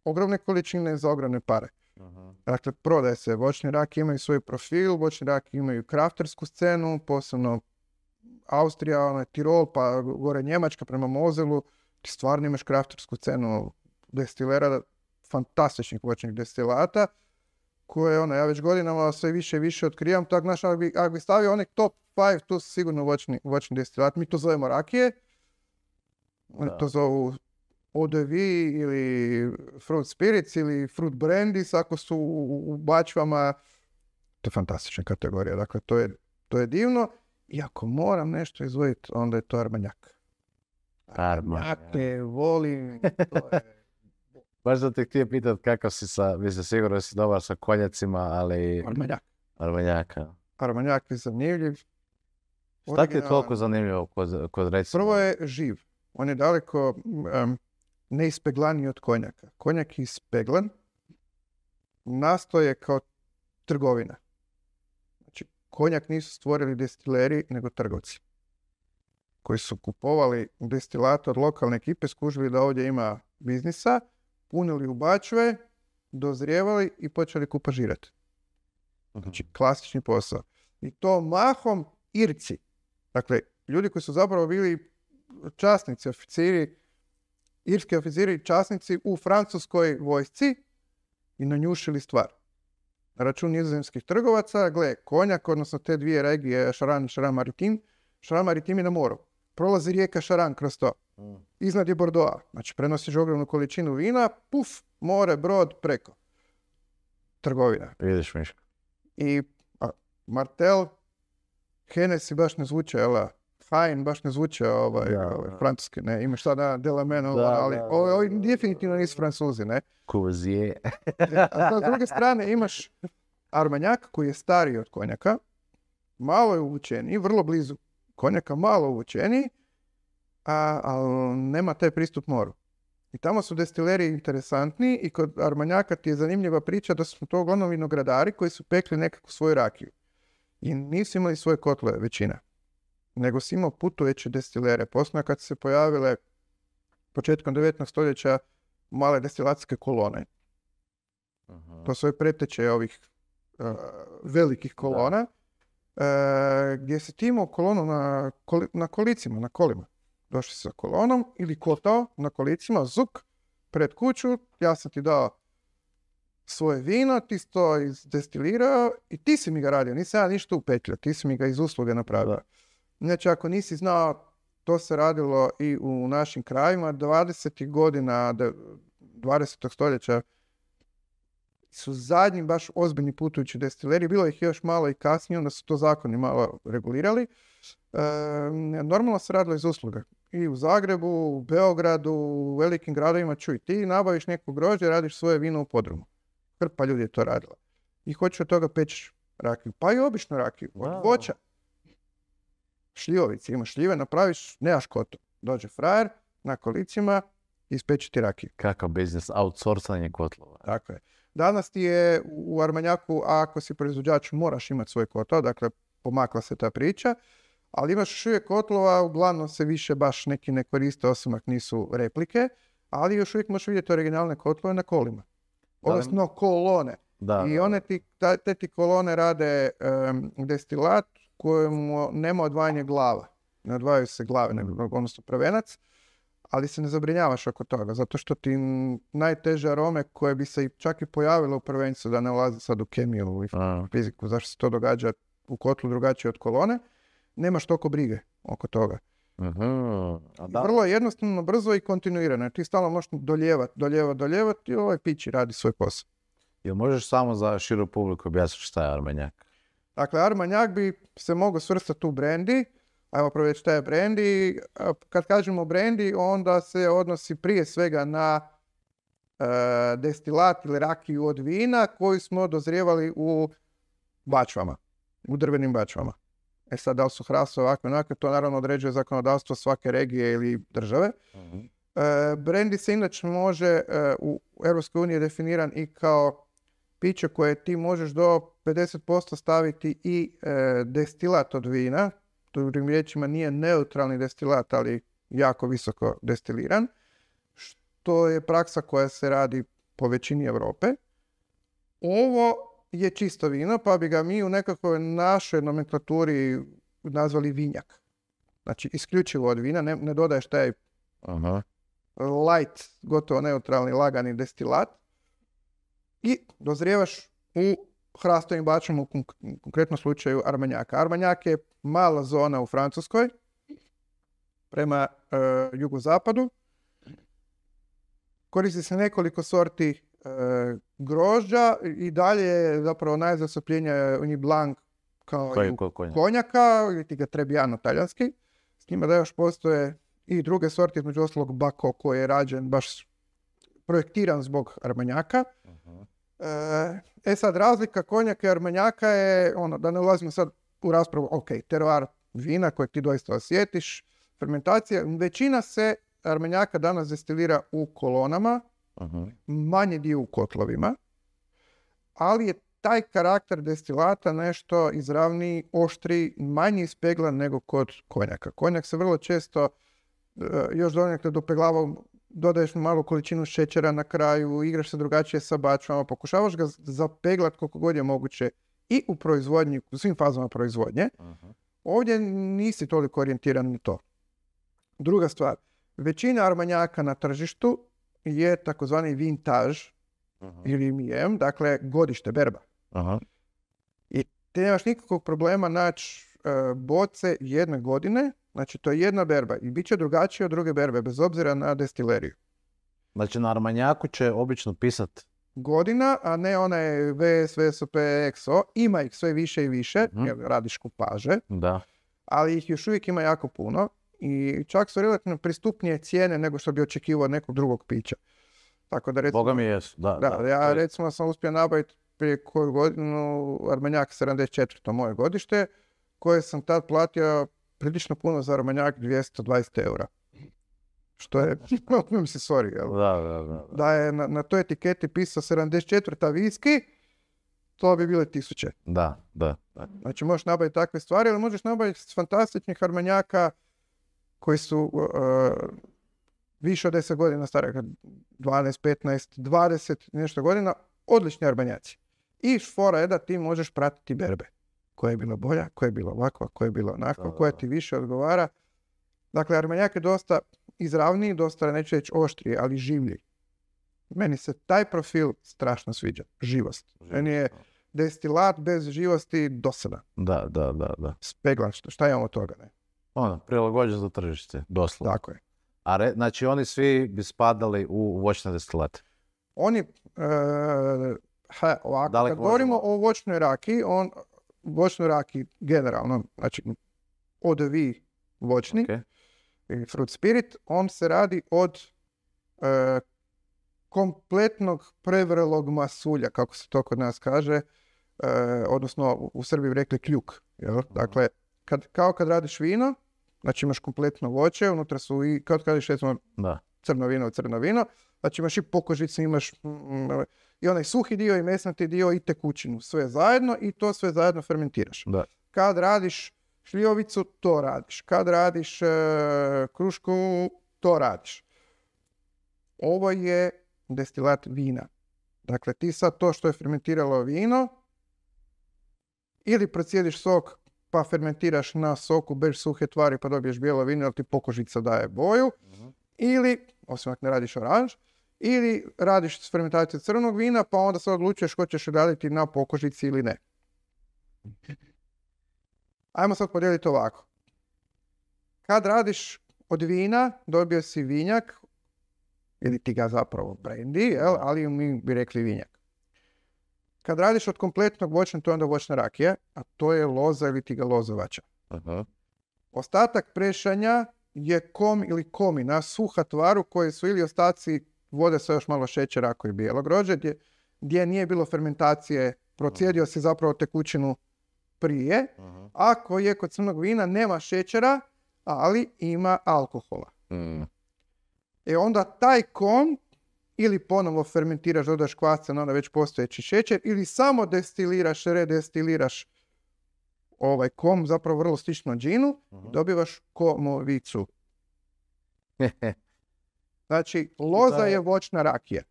ogromne količine za ogromne pare. Aha. Dakle, prodaje se. Voćni rak imaju svoj profil, voćni rak imaju kraftersku scenu, posebno Austrija, Tirol, pa gore Njemačka prema Mozelu. Ti stvarno imaš kraftersku scenu destilera, fantastičnih voćnih destilata, koje ona ja već godinama sve više i više otkrivam. Tako, naš ako bi, ak bi stavio top 5, tu sigurno voćni, voćni destilat. Mi to zovemo rakije, to zovu vi ili Fruit Spirits ili Fruit Brandies ako su u bačvama. To je fantastična kategorija. Dakle, to je, to je divno. I ako moram nešto izvojiti, onda je to Armanjak. Dakle, Armanjak te volim. To je... Baš da te htio pitat kako si sa, mislim sigurno si dobar sa konjacima, ali... Armanjak. Armanjaka. Armanjak je zanimljiv. Šta ti je toliko zanimljivo kod, recimo? Prvo je živ. On je daleko, neispeglaniji od konjaka. Konjak je ispeglan, nastoje kao trgovina. Znači, konjak nisu stvorili destileri, nego trgovci koji su kupovali destilate od lokalne ekipe, skužili da ovdje ima biznisa, punili u bačve, dozrijevali i počeli kupažirati. Mhm. Znači, klasični posao. I to mahom Irci. Dakle, ljudi koji su zapravo bili časnici, oficiri, irski oficiri i časnici u francuskoj vojsci i nanjušili stvar. Na račun nizozemskih trgovaca, gle, konjak, odnosno te dvije regije, Šaran i Šaran Maritim, Šaran Maritim je na moru. Prolazi rijeka Šaran kroz to. Mm. Iznad je Bordoa. Znači, prenosiš ogromnu količinu vina, puf, more, brod, preko. Trgovina. Vidiš, Miško. I Martel, Hennessy baš ne zvuče, jela, Fajn, baš ne zvuče ovaj, ovaj, francuski, ne? imaš šta da, Delameno, ali ovi, definitivno nisu francuzi, ne? Kozije. A s druge strane imaš Armanjak koji je stariji od konjaka, malo je i vrlo blizu konjaka, malo uvučeni, a, ali nema taj pristup moru. I tamo su destileriji interesantni i kod Armanjaka ti je zanimljiva priča da su to uglavnom vinogradari koji su pekli nekakvu svoju rakiju. I nisu imali svoje kotle većina nego si imao putujeće destilere. poslije kad su se pojavile početkom 19. stoljeća male destilacijske kolone. To su preteče ovih e, velikih kolona, e, gdje si ti imao kolonu na, na kolicima, na kolima. Došli sa kolonom ili kotao na kolicima, zuk, pred kuću, ja sam ti dao svoje vino, ti si to izdestilirao i ti si mi ga radio, nisam ja ništa upetljao, ti si mi ga iz usluge napravio. Znači, ako nisi znao, to se radilo i u našim krajima. 20. godina 20. stoljeća su zadnji baš ozbiljni putujući destileriji. Bilo ih još malo i kasnije, onda su to zakoni malo regulirali. Ehm, normalno se radilo iz usluga. I u Zagrebu, u Beogradu, u velikim gradovima čuj. Ti nabaviš neko grožđe, radiš svoje vino u podrumu. Hrpa ljudi je to radila. I hoću od toga peći rakiju. Pa i obično rakiju. Od voća šljivovice, imaš šljive, napraviš, nemaš koto. Dođe frajer na kolicima i ispeče ti rakiju. Kakav biznis, outsourcanje kotlova. Tako je. Danas ti je u Armanjaku, ako si proizvođač, moraš imati svoj kotao, dakle pomakla se ta priča, ali imaš još uvijek kotlova, uglavnom se više baš neki ne koriste, osim ako nisu replike, ali još uvijek možeš vidjeti originalne kotlove na kolima. Odnosno kolone. I one ti, te ti kolone rade destilat, kojemu nema odvajanje glava. Ne odvajaju se glave, nego, mhm. odnosno prvenac, ali se ne zabrinjavaš oko toga, zato što ti najteže arome koje bi se čak i pojavile u prvencu, da ne ulazi sad u kemiju i fiziku, zašto se to događa u kotlu drugačije od kolone, nemaš toliko brige oko toga. Mhm, Vrlo je Vrlo jednostavno, brzo i kontinuirano. ti stalno možeš doljevat, doljevat, doljevat i ovaj pići radi svoj posao. Jel možeš samo za širu publiku objasniti šta je armenjak? Dakle, Armanjak bi se mogao svrstati u brendi, ajmo prvo šta je brendi. E, kad kažemo brendi, onda se odnosi prije svega na e, destilat ili rakiju od vina koju smo dozrijevali u bačvama, u drvenim bačvama. E sad, da li su hrasa ovakve, onakve, to naravno određuje zakonodavstvo svake regije ili države. Mhm. E, Brandy se inače može u EU definiran i kao piće koje ti možeš do 50% staviti i e, destilat od vina, drugim riječima nije neutralni destilat, ali jako visoko destiliran, što je praksa koja se radi po većini Europe. Ovo je čisto vino, pa bi ga mi u nekakvoj našoj nomenklaturi nazvali vinjak. Znači, isključivo od vina, ne, ne dodaješ taj Aha. light, gotovo neutralni, lagani destilat i dozrijevaš u hrastovim bačama u konkretnom slučaju Armanjaka. Armanjak je mala zona u Francuskoj prema e, jugozapadu. Koristi se nekoliko sorti e, grožđa i dalje je zapravo najzasopljenija u blank kao konjaka, konjaka ili ga talijanski. S njima da još postoje i druge sorte, između ostalog bako koji je rađen baš projektiran zbog Armanjaka. Mhm. E, e sad, razlika konjaka i Armanjaka je, ono, da ne ulazimo sad u raspravu, ok, teroar vina kojeg ti doista osjetiš, fermentacija, većina se Armenjaka danas destilira u kolonama, mhm. manje dio u kotlovima, ali je taj karakter destilata nešto izravniji, oštri, manji ispeglan nego kod konjaka. Konjak se vrlo često e, još donekle dopeglava dodaješ malu količinu šećera na kraju, igraš se drugačije sa bačvama, pokušavaš ga zapeglat koliko god je moguće i u proizvodnji, u svim fazama proizvodnje. Ovdje nisi toliko orijentiran na to. Druga stvar, većina armanjaka na tržištu je takozvani vintage ili mijem, dakle godište berba. I ti nemaš nikakvog problema naći e, boce jedne godine Znači, to je jedna berba i bit će drugačije od druge berbe, bez obzira na destileriju. Znači, na Armanjaku će obično pisat godina, a ne onaj VS, VSOP, XO. Ima ih sve više i više, mhm. jer radiš kupaže. Da. Ali ih još uvijek ima jako puno i čak su relativno pristupnije cijene nego što bi očekivao nekog drugog pića. Tako da recimo... Boga mi jesu, da, Ja recimo sam uspio nabaviti prije koju godinu Armenjak 74. moje godište, koje sam tad platio prilično puno za Romanjak 220 eura. Što je, otmim ono, se sorry, jel? Da, da, da. Da je na, na toj etiketi pisao 74. viski, to bi bile tisuće. Da, da. da. Znači možeš nabaviti takve stvari, ali možeš nabaviti fantastičnih armanjaka koji su uh, više od 10 godina stare, 12, 15, 20, nešto godina, odlični armanjaci. I fora je da ti možeš pratiti berbe koja je bila bolja, koja je bila ovakva, koja je bila onakva, koja ti više odgovara. Dakle, Armenjak je dosta izravniji, dosta, neću reći oštriji, ali življi. Meni se taj profil strašno sviđa. Živost. Meni je destilat bez živosti dosada. Da, da, da. da. Speglan, šta imamo toga, ne? Ono, prilagođen za tržište, doslovno. Tako je. A znači oni svi bi spadali u voćne destilate? Oni, e, ha, ovako, kad govorimo o voćnoj raki, on, voćnu raki generalno, znači od vi voćni okay. fruit spirit, on se radi od e, kompletnog prevrelog masulja, kako se to kod nas kaže, e, odnosno u Srbiji rekli kljuk. Jel? Dakle, kad, kao kad radiš vino, znači imaš kompletno voće, unutra su i, kao kad radiš recimo da. crno vino, crno vino, znači imaš i pokožice, imaš... Mm, mm, i onaj suhi dio i mesnati dio i tekućinu, sve zajedno i to sve zajedno fermentiraš. Da. Kad radiš šljivovicu, to radiš. Kad radiš e, krušku, to radiš. Ovo je destilat vina. Dakle, ti sad to što je fermentiralo vino, ili procijediš sok pa fermentiraš na soku bez suhe tvari pa dobiješ bijelo vino jer ti pokožica daje boju. Mhm. Ili, osim ako ne radiš oranž, ili radiš s fermentacijom crnog vina, pa onda se odlučuješ ko ćeš raditi na pokožici ili ne. Ajmo sad podijeliti ovako. Kad radiš od vina, dobio si vinjak, ili ti ga zapravo brendi, jel? ali mi bi rekli vinjak. Kad radiš od kompletnog voćnog, to je onda voćna rakija, a to je loza ili ti ga lozovača. Aha. Ostatak prešanja je kom ili komina, suha tvaru koje su ili ostaci vode sa još malo šećera ako je bijelo grođe, gdje, nije bilo fermentacije, procijedio se si zapravo tekućinu prije. Ako je kod crnog vina, nema šećera, ali ima alkohola. Mm. E onda taj kom ili ponovo fermentiraš, dodaš kvasca na onda već postojeći šećer, ili samo destiliraš, redestiliraš ovaj kom, zapravo vrlo slično džinu, uh-huh. dobivaš komovicu. Znači, znači loza je voćna rakija.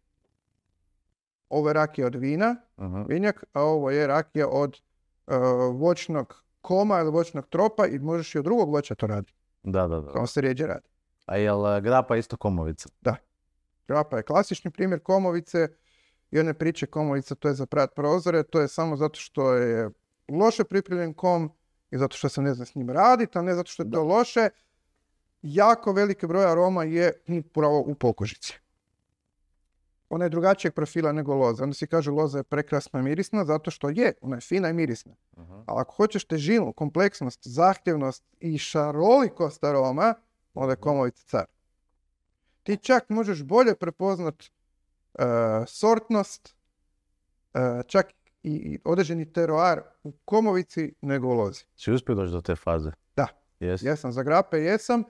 Ovo je rakija od vina, vinjak, a ovo je rakija od e, voćnog koma ili voćnog tropa i možeš i od drugog voća to raditi. Da, da, da. se rijeđe radi. A jel e, grapa isto komovica? Da. Grapa je klasični primjer komovice i one priče komovica to je za prat prozore, to je samo zato što je loše pripremljen kom i zato što se ne zna s njim raditi, a ne zato što je to loše, jako veliki broj aroma je upravo u pokožici. Ona je drugačijeg profila nego loza. Onda si kaže loza je prekrasna mirisna zato što je, ona je fina i mirisna. Mhm. A ako hoćeš težinu, kompleksnost, zahtjevnost i šarolikost aroma, onda je komovica car. Ti čak možeš bolje prepoznat e, sortnost, e, čak i određeni teroar u komovici nego u lozi. Si uspio doći do te faze? Da. Jesam, za grape jesam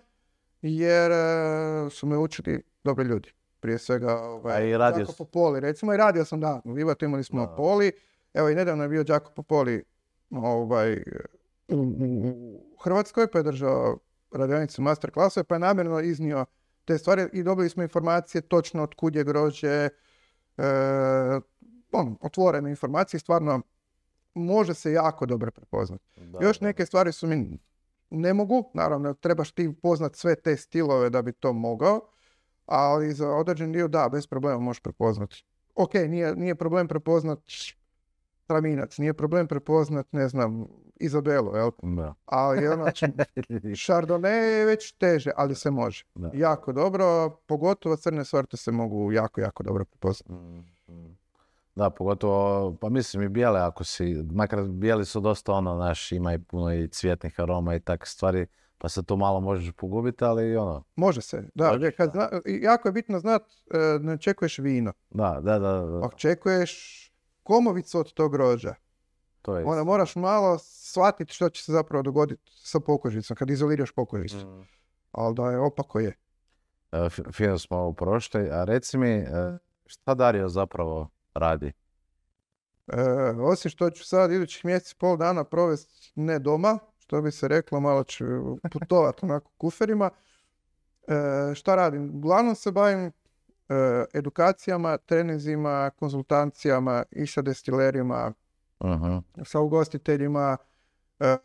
jer e, su me učili dobri ljudi. Prije svega ovaj, i radio Popoli. Recimo i radio sam da, u Vivatu imali smo Poli. Evo i nedavno je bio Đako Popoli ovaj, u Hrvatskoj pa je držao radionicu master klasove pa je namjerno iznio te stvari i dobili smo informacije točno od kud je grožđe, e, on, otvorene informacije, stvarno može se jako dobro prepoznati. Još neke stvari su mi ne mogu, naravno trebaš ti poznat sve te stilove da bi to mogao, ali za određen dio da, bez problema možeš prepoznati. Ok, nije, nije problem prepoznat traminac, nije problem prepoznat, ne znam, Izabelu, jel? Da. Ali ono, Chardonnay je već teže, ali se može. Jako dobro, pogotovo crne sorte se mogu jako, jako dobro prepoznati. Mm, da, pogotovo, pa mislim i bijele ako si, makar bijeli su dosta ono, naš, ima i puno i cvjetnih aroma i takve stvari, pa se tu malo možeš pogubiti, ali ono... Može se, da, Može, jako je bitno znat, e, ne očekuješ vino. Da, da, da. Očekuješ komovicu od tog rođa. To je Onda moraš malo shvatiti što će se zapravo dogoditi sa pokožicom, kad izoliraš pokožicu. Mm. Ali da je opako je. E, fino smo u prošli, a reci mi, e, šta Dario zapravo radi? E, osim što ću sad idućih mjesec pol dana provesti ne doma, što bi se reklo, malo ću putovati onako kuferima. E, šta radim? Uglavnom se bavim e, edukacijama, trenizima, konzultancijama i sa destilerijima, sa ugostiteljima. E,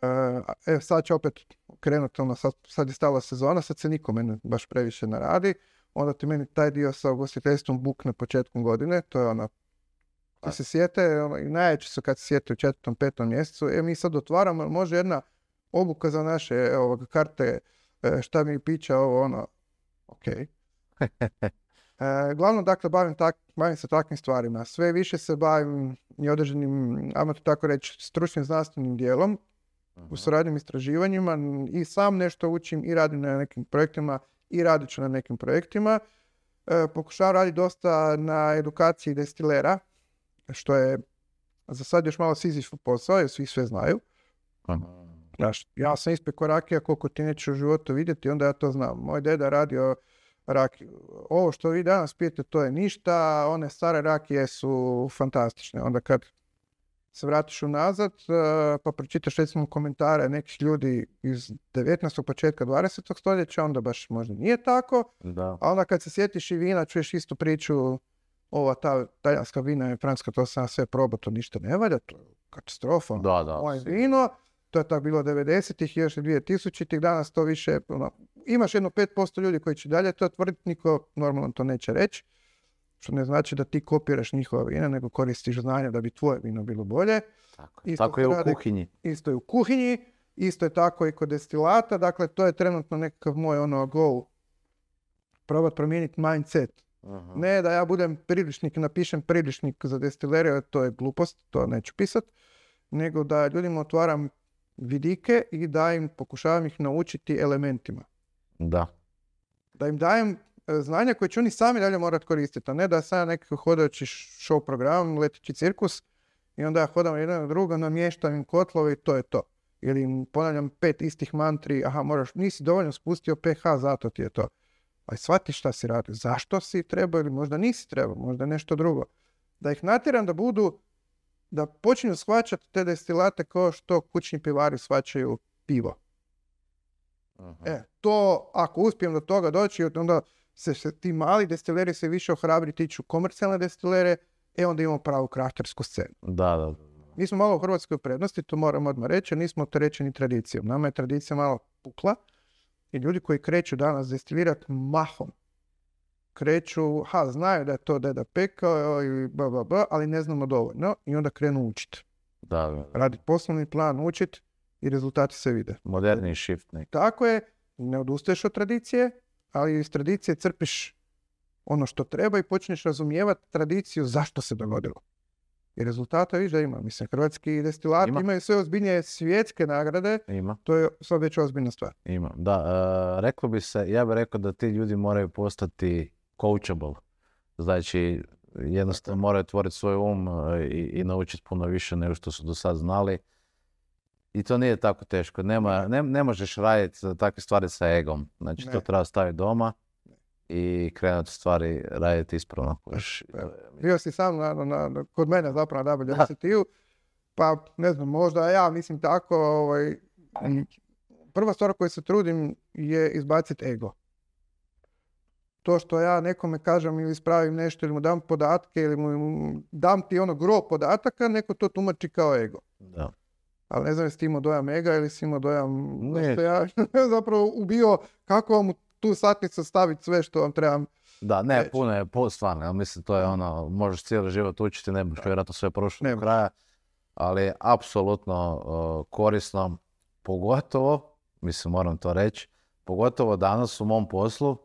e sad će opet krenuti, ono, sad, sad je stala sezona, sad se nikome meni baš previše naradi. Onda ti meni taj dio sa ugostiteljstvom bukne početkom godine, to je ona ti se sjete, ono, najjači su kad se sjete u četvrtom, petom mjesecu. E, mi sad otvaramo, može jedna obuka za naše e, karte, e, šta mi pića, ovo, ono, ok. E, glavno, dakle, bavim, tak, se takvim stvarima. Sve više se bavim i određenim, ajmo to tako reći, stručnim znanstvenim dijelom Aha. u suradnjim istraživanjima i sam nešto učim i radim na nekim projektima i radit ću na nekim projektima. E, pokušavam raditi dosta na edukaciji destilera, što je za sad još malo siziš posao jer svi sve znaju. Znaš, ja sam ispekao rakija koliko ti neću u životu vidjeti, onda ja to znam. Moj deda radio rakiju. Ovo što vi danas pijete, to je ništa, one stare rakije su fantastične. Onda kad se vratiš unazad, eh, pa pročitaš recimo komentare nekih ljudi iz 19. početka 20. stoljeća, onda baš možda nije tako. Da. A onda kad se sjetiš i vina, čuješ istu priču ova ta talijanska vina je francuska, to sam sve probao, to ništa ne valja, to je katastrofa. Da, da. vino, to je tako bilo 90-ih, još 2000-ih, danas to više, ono, imaš jedno 5% ljudi koji će dalje to tvrditi, niko normalno to neće reći. Što ne znači da ti kopiraš njihova vina, nego koristiš znanja da bi tvoje vino bilo bolje. Tako, je u kuhinji. Isto je u kuhinji, isto je tako i kod destilata. Dakle, to je trenutno nekakav moj ono go. Probat promijeniti mindset ne da ja budem priličnik, napišem priličnik za destileriju, to je glupost, to neću pisat. Nego da ljudima otvaram vidike i da im pokušavam ih naučiti elementima. Da. Da im dajem e, znanja koje će oni sami dalje morati koristiti, a ne da sam neki hodajući show program, letići cirkus i onda ja hodam jedan na drugo, namještam im kotlove i to je to. Ili im ponavljam pet istih mantri, aha, moraš, nisi dovoljno spustio pH, zato ti je to aj pa shvati šta si radio, zašto si trebao ili možda nisi trebao, možda nešto drugo. Da ih natjeram da budu, da počinju shvaćati te destilate kao što kućni pivari shvaćaju pivo. E, to, ako uspijem do toga doći, onda se, ti mali destileri se više ohrabri tiču komercijalne destilere, e onda imamo pravu kraftarsku scenu. Da, da. Mi smo malo u Hrvatskoj prednosti, to moramo odmah reći, nismo opterećeni tradicijom. Nama je tradicija malo pukla, i ljudi koji kreću danas destilirati mahom, kreću, ha, znaju da je to deda pekao i bla, ali ne znamo dovoljno i onda krenu učiti. Da, Raditi poslovni plan, učiti i rezultati se vide. Moderni shift. Tako je, ne odustaješ od tradicije, ali iz tradicije crpiš ono što treba i počneš razumijevati tradiciju zašto se dogodilo. I rezultata viš da ima. Mislim, hrvatski destilati imaju sve ozbiljnije svjetske nagrade. Ima. To je sva već ozbiljna stvar. Ima, da. E, reklo bi se, ja bih rekao da ti ljudi moraju postati coachable. Znači, jednostavno moraju otvoriti svoj um e, i, i naučiti puno više nego što su do sad znali. I to nije tako teško. ne, možeš raditi takve stvari sa egom. Znači, to treba staviti doma i krenuti stvari raditi ispravno. E, bio si sam kod mene zapravo na wct u pa ne znam, možda ja mislim tako, ovaj, prva stvar koju se trudim je izbaciti ego. To što ja nekome kažem ili ispravim nešto ili mu dam podatke ili mu dam ti ono gro podataka, neko to tumači kao ego. Ali ne znam jesi ti imao dojam ega ili si imao dojam... Ne. ja zapravo ubio kako mu tu satnicu staviti sve što vam trebam da, ne, reći. puno je, puno, stvarno, mislim, to je ono, možeš cijeli život učiti, ne je vjerojatno sve prošlo do kraja, ali apsolutno uh, korisno, pogotovo, mislim, moram to reći, pogotovo danas u mom poslu,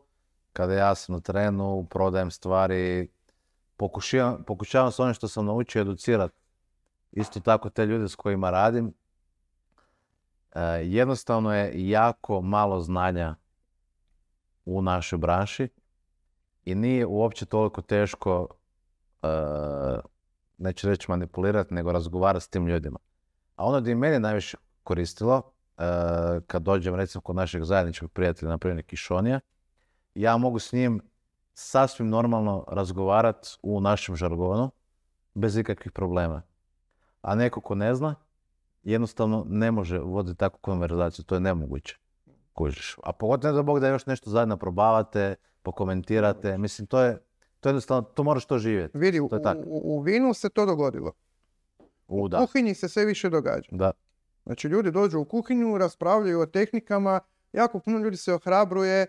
kada ja sam na trenu, prodajem stvari, pokušavam, pokušavam s onim što sam naučio educirati isto tako te ljude s kojima radim. E, jednostavno je jako malo znanja u našoj branši i nije uopće toliko teško, uh, neću reći manipulirati, nego razgovarati s tim ljudima. A ono gdje je meni najviše koristilo, e, kad dođem recimo kod našeg zajedničkog prijatelja, na primjer Kišonija, ja mogu s njim sasvim normalno razgovarati u našem žargonu, bez ikakvih problema. A neko ko ne zna, jednostavno ne može voditi takvu konverzaciju, to je nemoguće. Kužiš. A pogotovo ne da Bog da još nešto zajedno probavate, pokomentirate. Mislim, to je, to je jednostavno, to moraš to živjeti. Vidi, to U, u, vinu se to dogodilo. U, da. u kuhinji se sve više događa. Da. Znači, ljudi dođu u kuhinju, raspravljaju o tehnikama, jako puno ljudi se ohrabruje,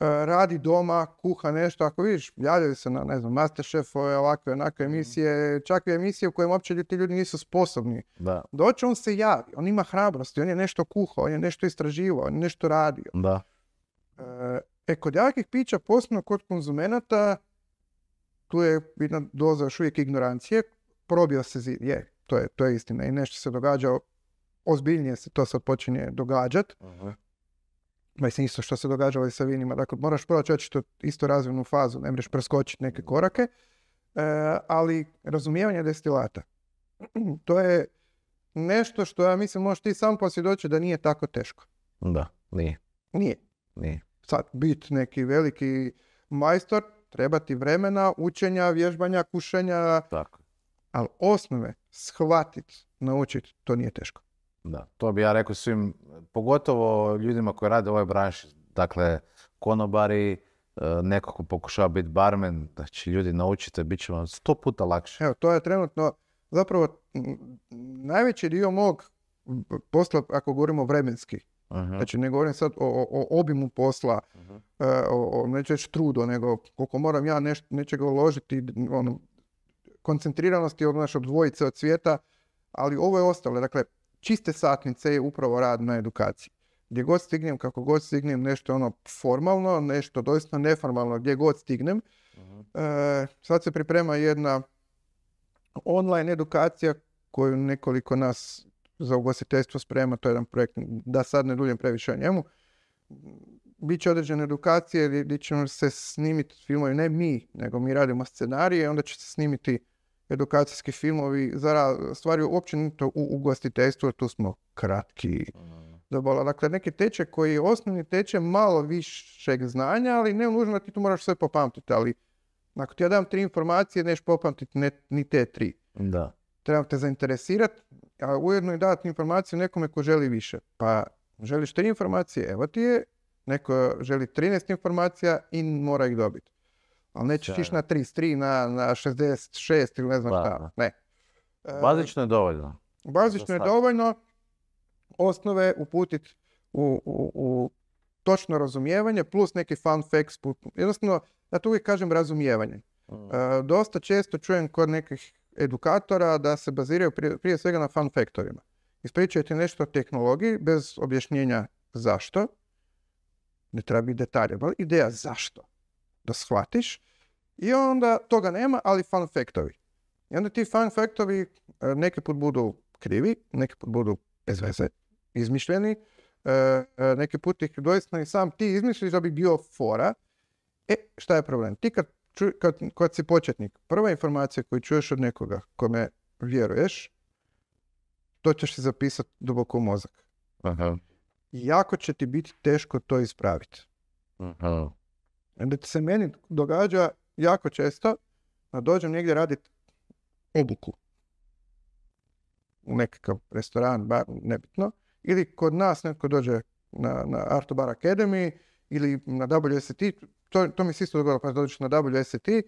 E, radi doma, kuha nešto, ako vidiš, javljaju se na, ne znam, Masterchef, ovakve, onakve mhm. emisije, čak i emisije u kojima uopće ti ljudi nisu sposobni. Da. Doći on se javi, on ima hrabrosti, on je nešto kuhao, on je nešto istraživao, on je nešto radio. Da. E, e kod jakih pića, posebno kod konzumenata, tu je jedna doza još uvijek ignorancije, probio se zid, je, to je, to istina i nešto se događa, ozbiljnije se to sad počinje događat mislim isto što se događalo i sa vinima. Dakle, moraš proći očito isto razvojnu fazu, ne možeš preskočiti neke mhm. korake, e, ali razumijevanje destilata, to je nešto što ja mislim možeš ti sam posvjedočiti da nije tako teško. Da, nije. Nije. Nije. Sad, bit neki veliki majstor, treba ti vremena, učenja, vježbanja, kušenja. Tako. Ali osnove shvatiti, naučiti, to nije teško. Da. To bi ja rekao svim, pogotovo ljudima koji rade u ovoj branši, dakle konobari, e, neko ko pokušava biti barmen, znači ljudi naučite, bit će vam sto puta lakše. Evo, to je trenutno zapravo najveći dio mog posla, ako govorimo vremenski. Mhm. Znači, ne govorim sad o, obimu posla, mhm. e, o, trudu, nego koliko moram ja nečega uložiti, ono, koncentriranosti, ono, od, dvojice od svijeta, ali ovo je ostalo. Dakle, čiste satnice je upravo rad na edukaciji. Gdje god stignem, kako god stignem, nešto ono formalno, nešto doista neformalno, gdje god stignem. uh sad se priprema jedna online edukacija koju nekoliko nas za ugostiteljstvo sprema, to je jedan projekt, da sad ne duljem previše o njemu. Biće određene edukacije gdje ćemo se snimiti filmovi, ne mi, nego mi radimo scenarije, onda će se snimiti edukacijski filmovi, za stvari općenito u ugostiteljstvu, jer tu smo kratki. Mm. Dakle, neki teče koji je osnovni teče malo višeg znanja, ali ne nužno da ti tu moraš sve popamtiti, ali ako ti ja dam tri informacije, neš popamtiti ni te tri. Da. Treba te zainteresirati, a ujedno i dati informaciju nekome ko želi više. Pa želiš tri informacije, evo ti je, neko želi 13 informacija i mora ih dobiti. Ali nećeš ići na 33, na, 66 ili ne znam šta. Ne. E, bazično je dovoljno. Bazično je dovoljno osnove uputiti u, točno razumijevanje plus neki fun facts. Put. Jednostavno, ja to uvijek kažem razumijevanje. Mm. E, dosta često čujem kod nekih edukatora da se baziraju prije, svega na fun factorima. Ispričaju ti nešto o tehnologiji bez objašnjenja zašto. Ne treba biti detalja, ali ideja zašto da shvatiš i onda toga nema, ali fun factovi. I onda ti fun factovi e, neki put budu krivi, neki put budu bez veze izmišljeni, e, e, neki put ih doista i sam ti izmišliš da bi bio fora. E, šta je problem? Ti kad, kad, si početnik, prva informacija koju čuješ od nekoga kome vjeruješ, to ćeš si zapisati duboko u mozak. Jako će ti biti teško to ispraviti. Aha da se meni događa jako često da dođem negdje raditi obuku u nekakav restoran, bar, nebitno. Ili kod nas netko dođe na, na Arto Bar Academy ili na WST, To, to mi se isto dogodilo, pa dođeš na WST,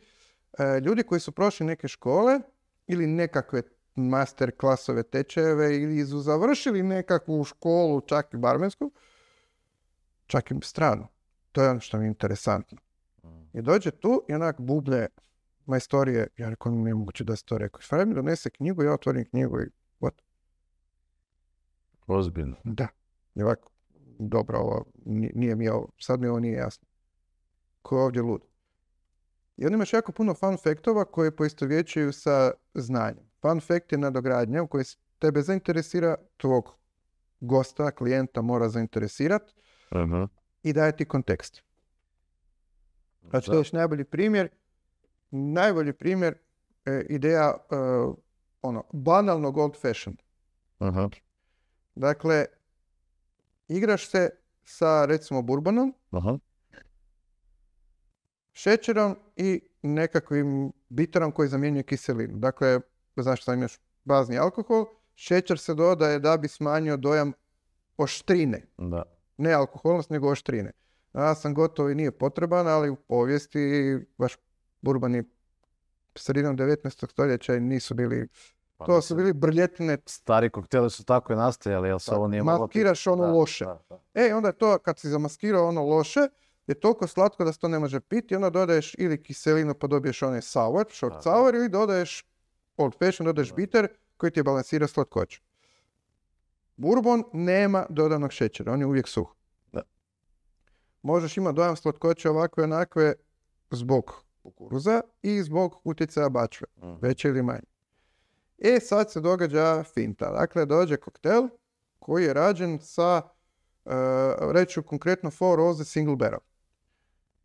e, ljudi koji su prošli neke škole ili nekakve master klasove tečajeve ili su završili nekakvu školu, čak i barmensku, čak i stranu to je ono što mi je interesantno. Mm. I dođe tu i onak bublje majstorije, ja rekao, ne ono, moguće da si to rekao. i mi donese knjigu, ja otvorim knjigu i gotovo. Ozbiljno. Da. I ovako, dobro, ovo, nije mi ovo, sad mi ovo nije jasno. Ko je ovdje lud? I onda imaš jako puno fun faktova koje poistovjećuju sa znanjem. Fun fact je nadogradnja u kojoj tebe zainteresira tvog gosta, klijenta mora zainteresirati i daje ti kontekst. Znači, to je najbolji primjer. Najbolji primjer e, ideja e, ono, banalnog old fashion. Aha. Dakle, igraš se sa, recimo, burbanom, Aha. šećerom i nekakvim bitorom koji zamjenjuje kiselinu. Dakle, znaš sam imaš bazni alkohol, šećer se dodaje da bi smanjio dojam oštrine. Da ne alkoholnost, nego oštrine. Ja sam gotov i nije potreban, ali u povijesti baš burbani sredinom 19. stoljeća nisu bili pa to su bili brljetine. Stari koktele su tako i nastajali, jel se pa, ovo nije moglo... Maskiraš ono loše. E, onda je to kad si zamaskirao ono loše, je toliko slatko da se to ne može piti. Onda dodaješ ili kiselinu pa dobiješ onaj sour, short sour, ili dodaješ old fashion, dodaješ bitter koji ti je balansirao slatkoću. Bourbon nema dodanog šećera, on je uvijek suh. Da. Možeš imati dojam slatkoće ovakve onakve zbog kukuruza i zbog utjecaja bačve, mhm. veće ili manje. E sad se događa finta. Dakle, dođe koktel koji je rađen sa, uh, e, reću konkretno, Four Roses Single Barrel.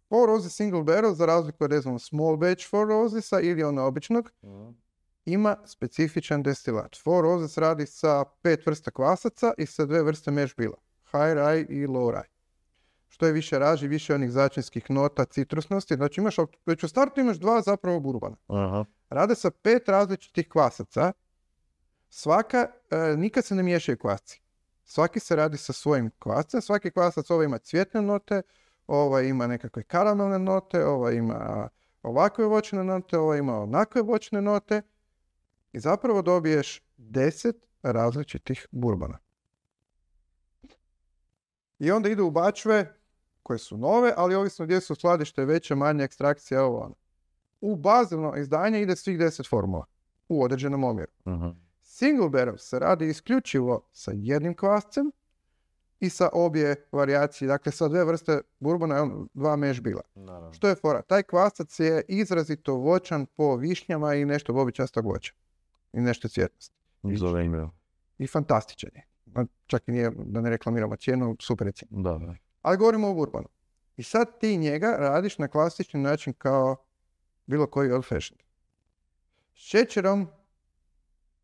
Four Roses Single Barrel, za razliku od, ne znam, Small Batch Four Rosesa ili ono običnog, mhm ima specifičan destilat. Four Roses radi sa pet vrsta kvasaca i sa dve vrste mešbila. High rye i low rye. Što je više raži, više onih začinskih nota, citrusnosti. Znači imaš, već u startu imaš dva zapravo burbana. Aha. Rade sa pet različitih kvasaca. Svaka, e, nikad se ne miješaju kvasci. Svaki se radi sa svojim kvascem. Svaki kvasac ovaj ima cvjetne note, ovaj ima nekakve karamelne note, ovaj ima ovakve voćne note, ovaj ima onakve voćne note i zapravo dobiješ 10 različitih burbana. I onda idu u bačve koje su nove, ali ovisno gdje su skladište veće, manje ekstrakcija, ovo ono. U bazilno izdanje ide svih 10 formula u određenom omjeru. uh Single barrel se radi isključivo sa jednim kvascem i sa obje varijacije, dakle sa dve vrste burbona, dva meš bila. Što je fora? Taj kvasac je izrazito voćan po višnjama i nešto bobičastog voća i nešto cvjetnosti. Zove I fantastičan je. Čak i nije da ne reklamiramo cijenu, super je Ali govorimo o urbanu. I sad ti njega radiš na klasični način kao bilo koji old fashioned. Šećerom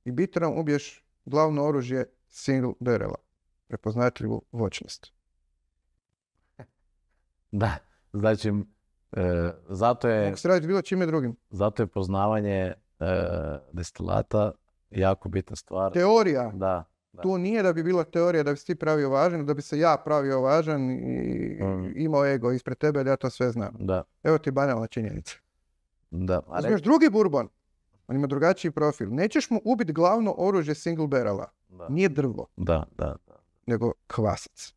i biterom ubiješ glavno oružje single barrela. Prepoznatljivu voćnost. Da, znači, e, zato je... bilo čime drugim. Zato je poznavanje E, destilata jako bitna stvar. Teorija. Da. To Tu nije da bi bila teorija da bi si ti pravio važan, da bi se ja pravio važan i mm. imao ego ispred tebe da ja to sve znam. Da. Evo ti banalna činjenica. Da. Ali... drugi bourbon, on ima drugačiji profil. Nećeš mu ubiti glavno oružje single barrela. Da. Nije drvo. Da, da, da. Nego kvasac.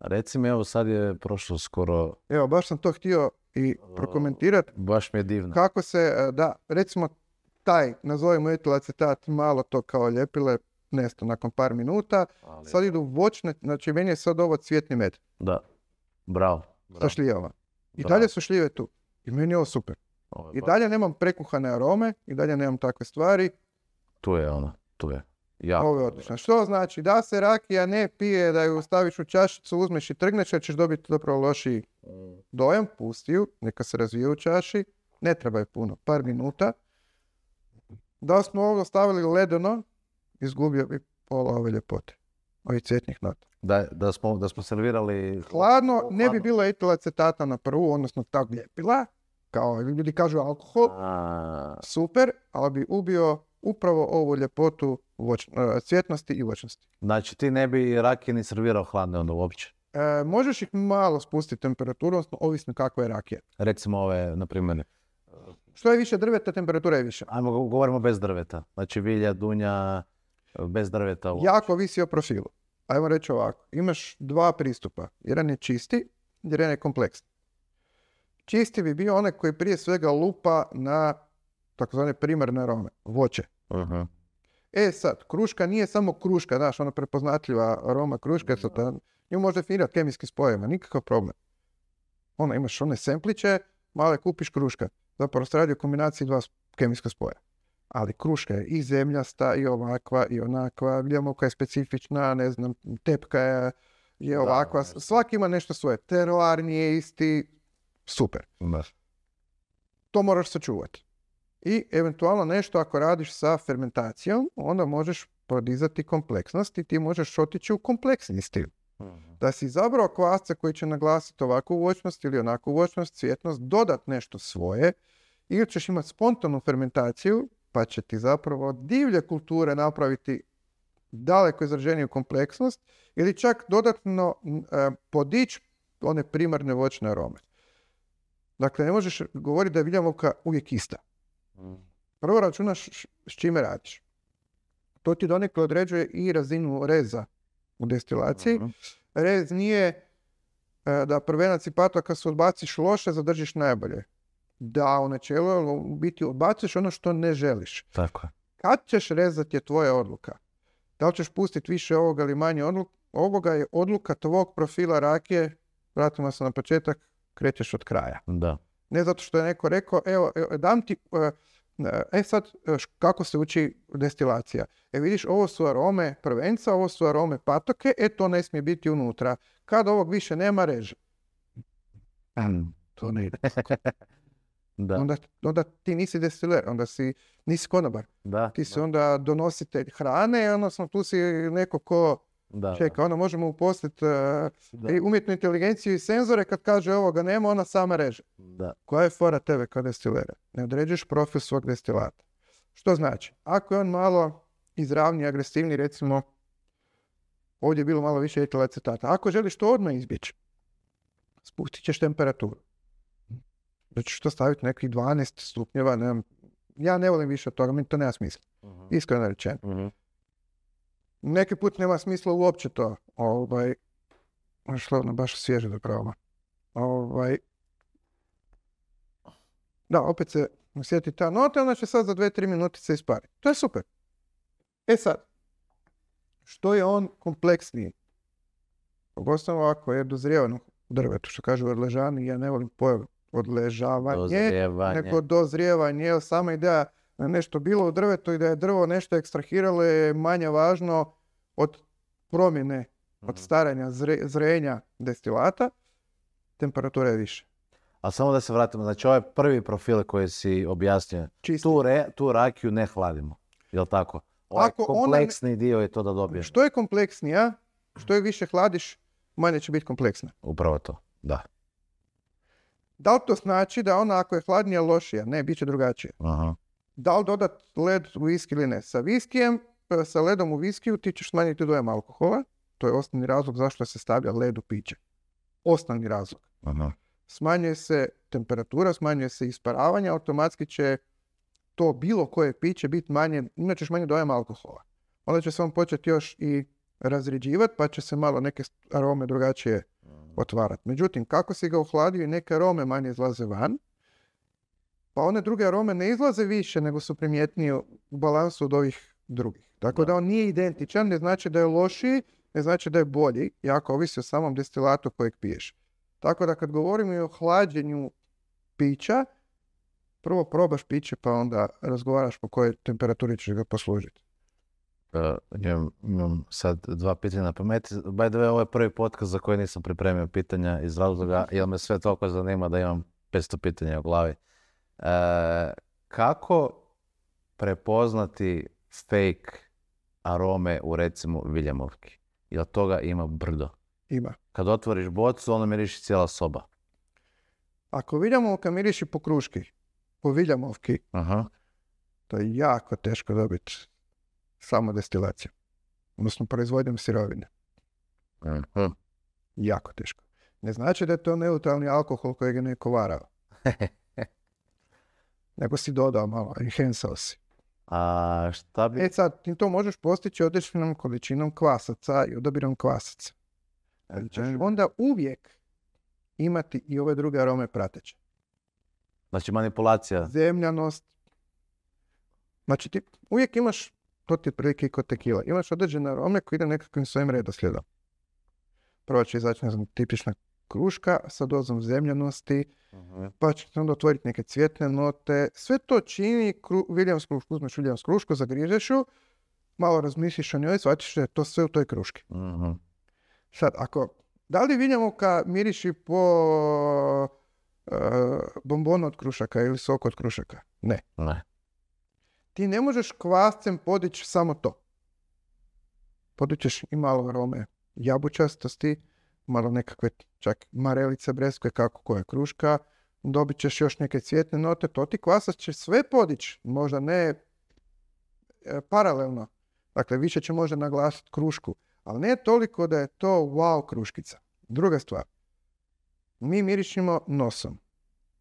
Recimo, evo sad je prošlo skoro... Evo, baš sam to htio i prokomentirati. Baš mi je divno. Kako se, e, da, recimo taj, nazovimo etilacetat, malo to kao ljepile, nesto nakon par minuta. Ali, sad idu voćne, znači meni je sad ovo cvjetni med. Da, bravo. bravo. Sa šljivama. I dalje su šljive tu. I meni je ovo super. I dalje nemam prekuhane arome, i dalje nemam takve stvari. Tu je ona, tu je. Ja. Ovo je odlično. Što znači da se rakija ne pije, da ju staviš u čašicu, uzmeš i trgneš, jer ćeš dobiti zapravo loši mm. dojam, pusti ju, neka se razvije u čaši, ne treba je puno, par minuta da smo ovo stavili ledeno, izgubio bi pola ove ljepote, ovih cvjetnih nota. Da, da, smo, da smo servirali... Hladno, hladno. ne bi bilo etila cetata na prvu, odnosno ta ljepila, kao ljudi kažu alkohol, super, ali bi ubio upravo ovu ljepotu e, cvjetnosti i voćnosti. Znači ti ne bi rakije ni servirao hladne onda uopće? E, možeš ih malo spustiti temperaturu, odnosno ovisno kakva je rakija. Recimo ove, na primjer, što je više drveta, temperatura je više. Ajmo, govorimo bez drveta. Znači vilja, dunja, bez drveta. Jako visi o profilu. Ajmo reći ovako. Imaš dva pristupa. Jedan je čisti, jedan je kompleksni. Čisti bi bio onaj koji prije svega lupa na takozvane primarne rome. voće. E sad, kruška nije samo kruška, znaš, ona prepoznatljiva aroma kruška, nju može definirati kemijski spojevima, nikakav problem. Ona imaš one sempliće, male kupiš kruška. Zapravo se radi o kombinaciji dva kemijska spoja. Ali kruška je i zemljasta, i ovakva, i onakva, koja je specifična, ne znam, tepka je, je ovakva. Svaki ima nešto svoje. Teroar nije isti, super. To moraš sačuvati. I eventualno nešto ako radiš sa fermentacijom, onda možeš podizati kompleksnost i ti možeš otići u kompleksni stil. Mhm. Da si izabrao kvasca koji će naglasiti ovakvu voćnost ili onakvu voćnost, cvjetnost, dodat nešto svoje, ili ćeš imati spontanu fermentaciju, pa će ti zapravo divlje kulture napraviti daleko izraženiju kompleksnost ili čak dodatno e, podić podići one primarne voćne arome. Dakle, ne možeš govoriti da je viljamovka uvijek ista. Mhm. Prvo računaš s čime radiš. To ti donekle određuje i razinu reza u destilaciji. Rez nije e, da prvenac i su se odbaciš loše, zadržiš najbolje. Da, u načelu, u biti odbaciš ono što ne želiš. Tako Kad ćeš rezati je tvoja odluka. Da li ćeš pustiti više ovoga ili manje odluka, ovoga je odluka tvog profila rakije, vratimo se na početak, krećeš od kraja. Da. Ne zato što je neko rekao, evo, evo dam ti, e, E, e sad, kako se uči destilacija? E vidiš, ovo su arome prvenca, ovo su arome patoke, e to ne smije biti unutra. Kad ovog više nema, reže. to ne ide. Onda, onda, ti nisi destiler, onda si, nisi konobar. Da, ti si onda donositelj hrane, odnosno tu si neko ko da, Čeka, ono možemo uposliti uh, umjetnu inteligenciju i senzore kad kaže ovo ga nema, ona sama reže. Da. Koja je fora tebe kao destilera? Ne određuješ profil svog destilata. Što znači? Ako je on malo izravni, agresivni, recimo ovdje je bilo malo više etil Ako želiš to odmah izbjeći, spustit ćeš temperaturu. Da znači, ćeš to staviti nekih 12 stupnjeva, ja ne volim više od toga, mi to nema smisla. Uh-huh. Iskreno rečeno. Mhm neki put nema smisla uopće to. Ovaj, šlo ono baš svježe do Ovaj, da, opet se sjeti ta nota, ona će sad za dve, tri se ispariti. To je super. E sad, što je on kompleksniji? Pogostavno ako je dozrijevano u drvetu, što kažu odležani, ja ne volim pojavu odležavanje, dozrijevanje. nego dozrijevanje, sama ideja nešto bilo u drvetu i da je drvo nešto ekstrahiralo je manje važno od promjene, od mhm. staranja, zrenja destilata, temperatura je više. A samo da se vratimo, znači ovaj prvi profil koji si objasnio, tu, tu rakiju ne hladimo, je li tako? Ovaj ako kompleksni dio je to da dobijemo. Što je kompleksnija, što je više hladiš, manje će biti kompleksna. Upravo to, da. Da li to znači da ona ako je hladnija lošija? Ne, bit će drugačije da li dodat led u viski ili ne. Sa viskijem, e, sa ledom u viskiju ti ćeš smanjiti dojam alkohola. To je osnovni razlog zašto se stavlja led u piće. Osnovni razlog. Aha. Pa smanjuje se temperatura, smanjuje se isparavanje, automatski će to bilo koje piće biti manje, imat ćeš manje dojem alkohola. Onda će se on početi još i razređivati, pa će se malo neke arome drugačije mm. otvarati. Međutim, kako si ga ohladio i neke arome manje izlaze van, pa one druge arome ne izlaze više nego su primjetnije u balansu od ovih drugih. Tako da, on nije identičan, ne znači da je lošiji, ne znači da je bolji, jako ovisi o samom destilatu kojeg piješ. Tako da kad govorimo i o hlađenju pića, prvo probaš piće pa onda razgovaraš po kojoj temperaturi ćeš ga poslužiti. imam, e, imam sad dva pitanja na pameti. By the way, ovo je prvi podcast za koji nisam pripremio pitanja iz razloga, mhm. jer me sve toliko zanima da imam 500 pitanja u glavi. E, kako prepoznati fake arome u recimo Viljamovki? jel toga ima brdo. Ima. Kad otvoriš bocu, ono miriši cijela soba. Ako Viljamovka miriši po kruški, po Viljamovki, to je jako teško dobiti samo destilaciju Odnosno proizvodnjom sirovine. Jako teško. Ne znači da je to neutralni alkohol kojeg je neko varao. nego si dodao malo, enhanceo si. A šta bi... E sad, ti to možeš postići određenom količinom kvasaca i odabirom kvasaca. Ali ćeš onda uvijek imati i ove druge arome prateće. Znači manipulacija. Zemljanost. Znači ti uvijek imaš, to ti je prilike i kod tekila, imaš određene arome koji ide nekakvim svojim redoslijedom. Prvo će izaći, ne znam, tipična kruška sa dozom zemljanosti, pa ćete onda otvoriti neke cvjetne note. Sve to čini kru, Williams krušku. Uzmeš Williams krušku, zagrižeš ju, malo razmisliš o njoj, shvatiš da je to sve u toj kruški. Sad, ako da li ka miriši po e, bombonu od krušaka ili sok od krušaka? Ne. ne. Ti ne možeš kvascem podići samo to. Podićeš i malo rome, jabučastosti, malo nekakve čak marelice breskve, kako koja kruška, dobit ćeš još neke cvjetne note, to ti kvasac će sve podići, možda ne e, paralelno. Dakle, više će možda naglasiti krušku, ali ne toliko da je to wow kruškica. Druga stvar, mi mirišimo nosom.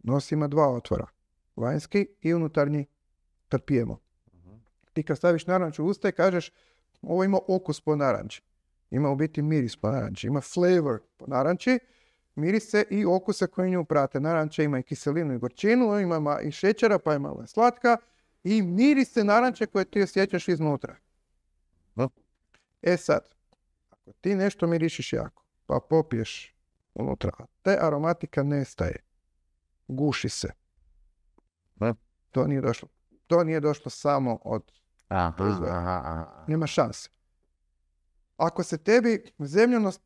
Nos ima dva otvora, vanjski i unutarnji trpijemo. Mhm. Ti kad staviš naranču u usta i kažeš ovo ima okus po naranči. Ima u biti miris po naranči, ima flavor po naranči, mirise i okuse koji nju prate. Naranča ima i kiselinu i gorčinu, ima i šećera, pa je malo slatka. I mirise naranče koje ti osjećaš iznutra. E sad, ako ti nešto mirišiš jako, pa popiješ unutra, te aromatika nestaje. Guši se. To nije došlo. To nije došlo samo od Nema šanse ako se tebi zemljenost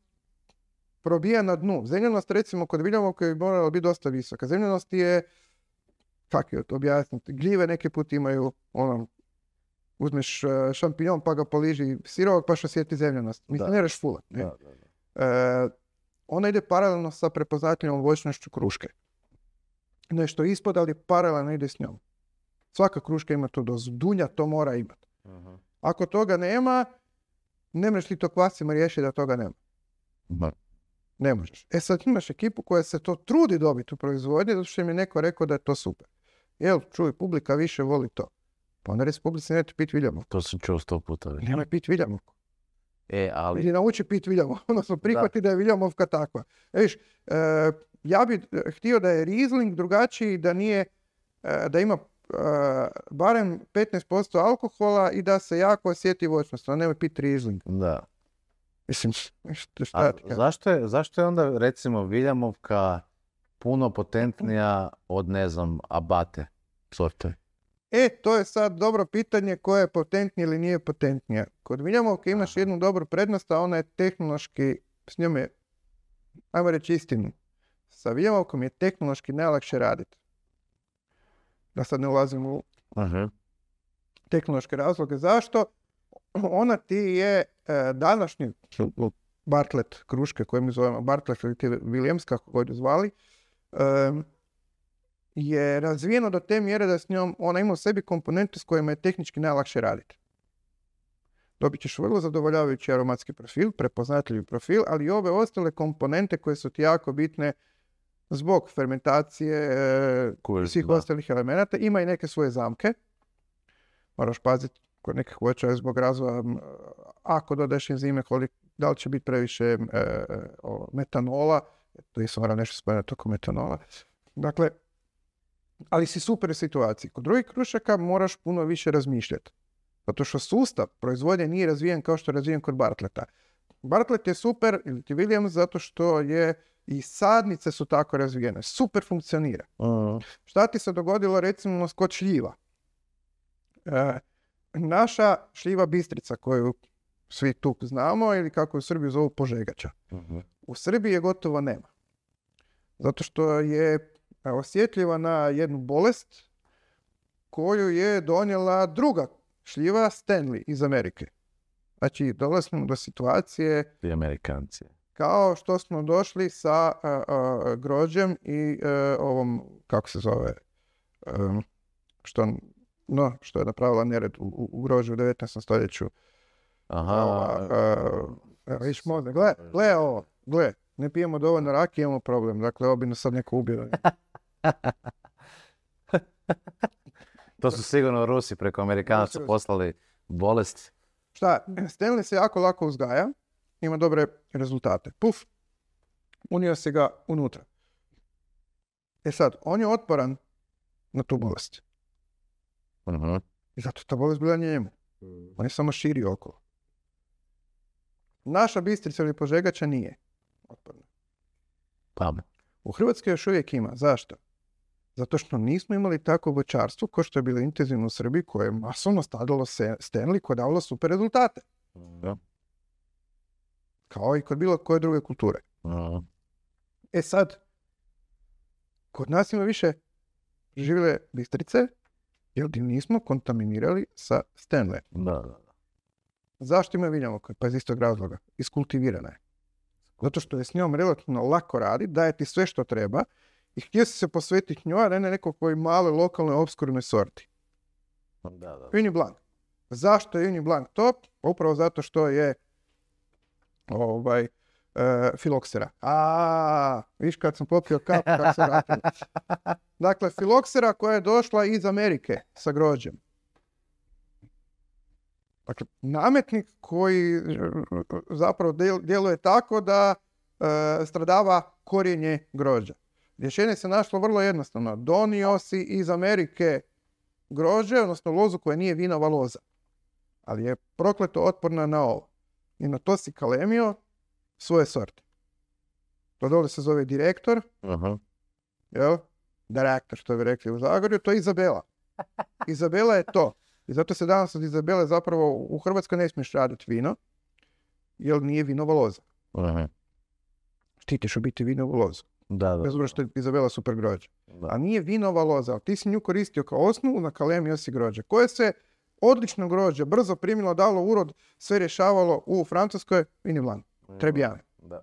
probija na dnu, zemljenost recimo kod koja bi morala biti dosta visoka, Zemljenost je, kako je to objasniti, gljive neke put imaju ono, uzmeš e, šampinjon pa ga poliži sirovog pa što sjeti zemljenost. Mislim, ne reš fulat. Ne? E, ona ide paralelno sa prepoznatljivom voćnošću kruške. Nešto ispod, ali paralelno ide s njom. Svaka kruška ima tu dozu. Dunja to mora imati. Mhm. Ako toga nema, ne možeš ti to kvasima riješiti da toga nema. Ne možeš. E sad imaš ekipu koja se to trudi dobiti u proizvodnji zato što im je neko rekao da je to super. Jel, čuj, publika više voli to. Pa onda res publici, nemojte pit To sam čuo sto puta. Već. Nemoj pit viljamo E, ali... Ili nauči pit Ono odnosno prihvati da, je viljamovka takva. E, e ja bih e, htio da je Riesling drugačiji, da nije, e, da ima Eh, barem 15% alkohola i da se jako osjeti voćnost, a nemoj piti rizling. Da. Mislim, šta zašto, je, zašto je onda recimo Viljamovka puno potentnija od, ne znam, abate sorte? E, to je sad dobro pitanje koja je potentnija ili nije potentnija. Kod Viljamovke imaš jednu dobru prednost, a ona je tehnološki, s njom je, ajmo reći istinu, sa Viljamovkom je tehnološki najlakše raditi da sad ne ulazim u tehnološke razloge zašto, ona ti je e, današnji Bartlett kruške koje mi zovemo Bartlett ili Williams, kako god ju zvali, e, je razvijeno do te mjere da s njom ona ima u sebi komponente s kojima je tehnički najlakše raditi. Dobit ćeš vrlo zadovoljavajući aromatski profil, prepoznatljivi profil, ali i ove ostale komponente koje su ti jako bitne zbog fermentacije e, svih ostalih elemenata. Ima i neke svoje zamke. Moraš paziti kod nekih voća zbog razvoja ako dodaš enzime koliko da li će biti previše e, e, o, metanola, to sam moram nešto spomenuti toko metanola. Dakle, ali si super u situaciji. Kod drugih krušaka moraš puno više razmišljati. Zato što sustav proizvodnje nije razvijen kao što je razvijen kod Bartleta. Bartlet je super, ili ti William, zato što je i sadnice su tako razvijene. Super funkcionira. uh Šta ti se dogodilo recimo kod šljiva? E, naša šljiva bistrica koju svi tu znamo ili kako u Srbiji zovu požegača. Mhm. U Srbiji je gotovo nema. Zato što je osjetljiva na jednu bolest koju je donijela druga šljiva Stanley iz Amerike. Znači, dolazimo do situacije... I Amerikanci kao što smo došli sa uh, e, e, grođem i e, ovom, kako se zove, što, no, što je napravila nered u, u u 19. stoljeću. Aha. možda, gle, gle ovo, gle, ne pijemo dovoljno raki, imamo problem. Dakle, ovo bi nas sad neko ubio. to su sigurno Rusi preko Amerikanaca poslali bolest. Šta, Stenli se jako lako uzgaja ima dobre rezultate. Puf, unio se ga unutra. E sad, on je otporan na tu bolest. Mhm. I zato ta bolest bila njemu. Mhm. On je samo širi okolo. Naša bistrica ili požegača nije otporna. Pa. U Hrvatskoj još uvijek ima. Zašto? Zato što nismo imali tako voćarstvo kao što je bilo intenzivno u Srbiji koje je masovno stadilo Stanley koje davalo super rezultate. Kao i kod bilo koje druge kulture. E sad, kod nas ima više živile bistrice, jer ti nismo kontaminirali sa Stanley. Da, da, da. Zašto ima vinjamo Pa iz istog razloga. Iskultivirana je. Zato što je s njom relativno lako radi, daje ti sve što treba i htio se posvetiti njoj, a ne nekoj koji maloj, lokalnoj, obskurnoj sorti. Da, da. Zašto je Uni Blan top? Pa upravo zato što je ovaj, e, filoksera. A, viš kad sam popio kap, kak se vratilo. Dakle, filoksera koja je došla iz Amerike sa grođem. Dakle, nametnik koji e, zapravo djeluje tako da e, stradava korijenje grođa. Rješenje se našlo vrlo jednostavno. Donio si iz Amerike grođe, odnosno lozu koja nije vinova loza. Ali je prokleto otporna na ovo. I na to si kalemio svoje sorte. To dole se zove direktor. Jel? Direktor, što bi rekli u Zagorju. To je Izabela. Izabela je to. I zato se danas od Izabele zapravo u Hrvatskoj ne smiješ raditi vino, jer nije vinova loza. Aha. Štitiš biti vino loza. Da, da. Bez što je Izabela super grođa. A nije vinova loza, ali ti si nju koristio kao osnovu, na kalemio si grođe, koje se odlično grođe, brzo primilo, dalo urod, sve rješavalo u Francuskoj, vini blan, Trebijano. Da.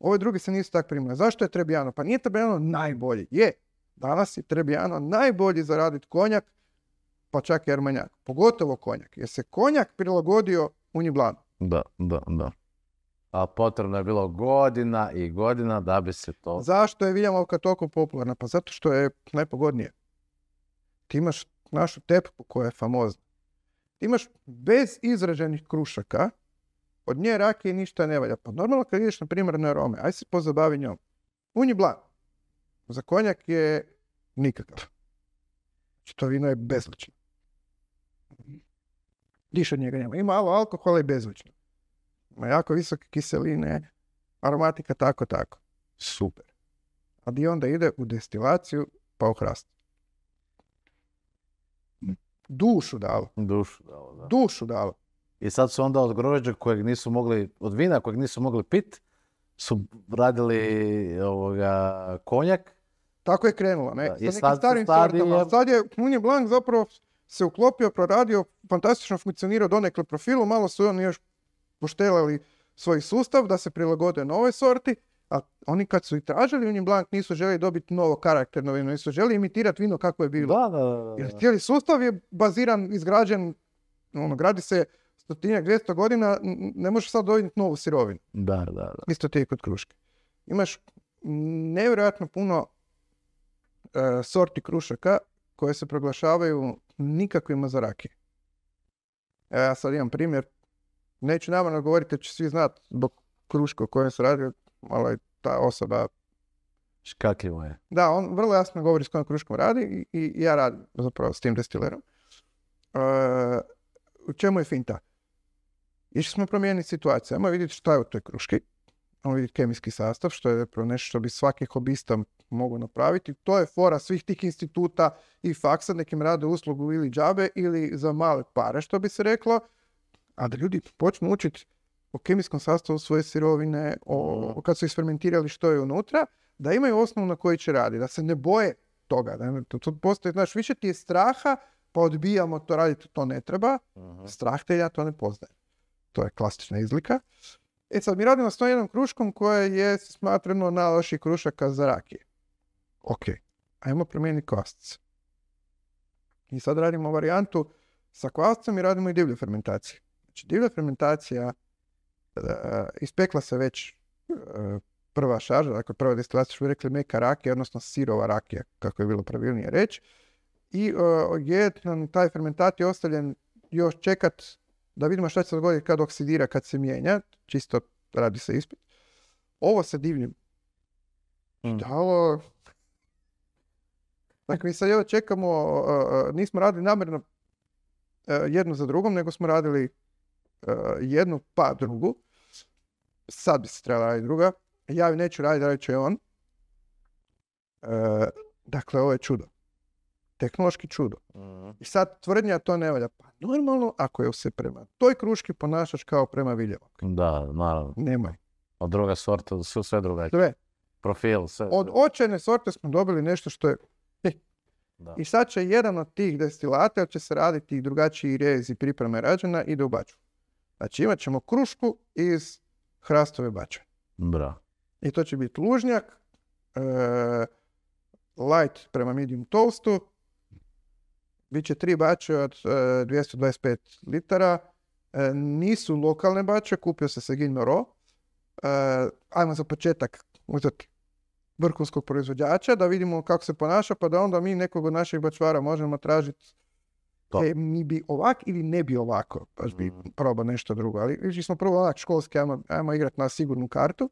Ove druge se nisu tako primile. Zašto je Trebijano? Pa nije Trebijano najbolji. Je, danas je Trebijano najbolji za konjak, pa čak i Armanjak. Pogotovo konjak, jer se konjak prilagodio Uniblanu. Da, da, da. A potrebno je bilo godina i godina da bi se to... Zašto je Viljamovka toliko popularna? Pa zato što je najpogodnije. Ti imaš našu tepku koja je famozna. Ti imaš bez izraženih krušaka, od nje i ništa ne valja. Pa normalno kad ideš na primjer na Rome, aj se pozabavi njom. Unji blan. Za konjak je nikakav. Znači to vino je bezlično. Diš od njega nema. Ima malo alkohola i bezlično. Ima jako visoke kiseline, aromatika tako, tako. Super. A di onda ide u destilaciju pa u Dušu dalo. Dušu dalo, da. Dušu dalo. I sad su onda od grožđa kojeg nisu mogli, od vina kojeg nisu mogli pit, su radili ovoga, konjak. Tako je krenulo, ne? Da, sad starim sortama. Sad je Munje Blanc zapravo se uklopio, proradio, fantastično funkcionirao donekle profilu, malo su oni još poštelali svoj sustav da se prilagode nove sorti a oni kad su i tražili Union blank nisu želi dobiti novo karakterno vino, nisu želi imitirati vino kako je bilo. Da, da, da, Jer cijeli sustav je baziran, izgrađen, ono, gradi se stotinjak, 200 godina, ne možeš sad dobiti novu sirovinu. Da, da, da. Isto ti je kod kruške. Imaš nevjerojatno puno e, sorti krušaka koje se proglašavaju nikakvima za Evo ja sad imam primjer, neću namjerno govoriti, će svi znat zbog kruška o kojem se radi, malo je ta osoba... Škakljivo je. Da, on vrlo jasno govori s kojom kruškom radi i, i ja radim zapravo s tim destilerom. E, u čemu je finta? Išli smo promijeniti situaciju. Ajmo vidjeti šta je u toj kruški. Ajmo vidjeti kemijski sastav, što je zapravo nešto što bi svaki hobista mogao napraviti. To je fora svih tih instituta i faksa, nekim rade uslugu ili džabe ili za male pare, što bi se reklo. A da ljudi počnu učiti o kemijskom sastavu svoje sirovine, o, mhm. kad su isfermentirali što je unutra, da imaju osnovu na kojoj će raditi, da se ne boje toga. Da, to, to postoji, znaš, više ti je straha, pa odbijamo to raditi, to ne treba. Mhm. Strah te ja to ne poznaje. To je klasična izlika. E sad, mi radimo s tom jednom kruškom koja je smatrano najloših krušaka za rakije. Ok, ajmo promijeniti kvasac. I sad radimo varijantu sa kvascem i radimo i divlju fermentaciju. Znači, divlja fermentacija E, ispekla se već e, prva šarža, dakle prva destilacija što bi rekli meka rakija, odnosno sirova rakija, kako je bilo pravilnije reći. I e, je taj fermentat je ostavljen još čekat da vidimo šta će se dogoditi kad oksidira, kad se mijenja, čisto radi se ispit. Ovo se divljim mm. Dakle, mi sad evo čekamo, nismo radili namjerno jednu za drugom, nego smo radili jednu pa drugu sad bi se trebala raditi druga. Ja ju neću raditi, radit će on. E, dakle, ovo je čudo. Tehnološki čudo. Mhm. I sad tvrdnja to ne valja. Pa normalno, ako je se prema toj kruški ponašaš kao prema viljevog. Da, naravno. Nemoj. Od druga sorta, su sve drugačije. Sve. Profil, sve. Od očajne sorte smo dobili nešto što je... E, I sad će jedan od tih destilata, će se raditi drugačiji rez i pripreme rađena, ide u baču. Znači imat ćemo krušku iz hrastove bače. Bra. I to će biti lužnjak, e, light prema medium toastu, bit će tri bače od 225 e, litara, e, nisu lokalne bače, kupio se Segin Ro. ajmo za početak uzeti vrhunskog proizvođača, da vidimo kako se ponaša, pa da onda mi nekog od naših bačvara možemo tražiti E, mi bi ovak ili ne bi ovako, baš bi mm. probao nešto drugo, ali išli smo prvo ovak školski, ajmo, igrat na sigurnu kartu.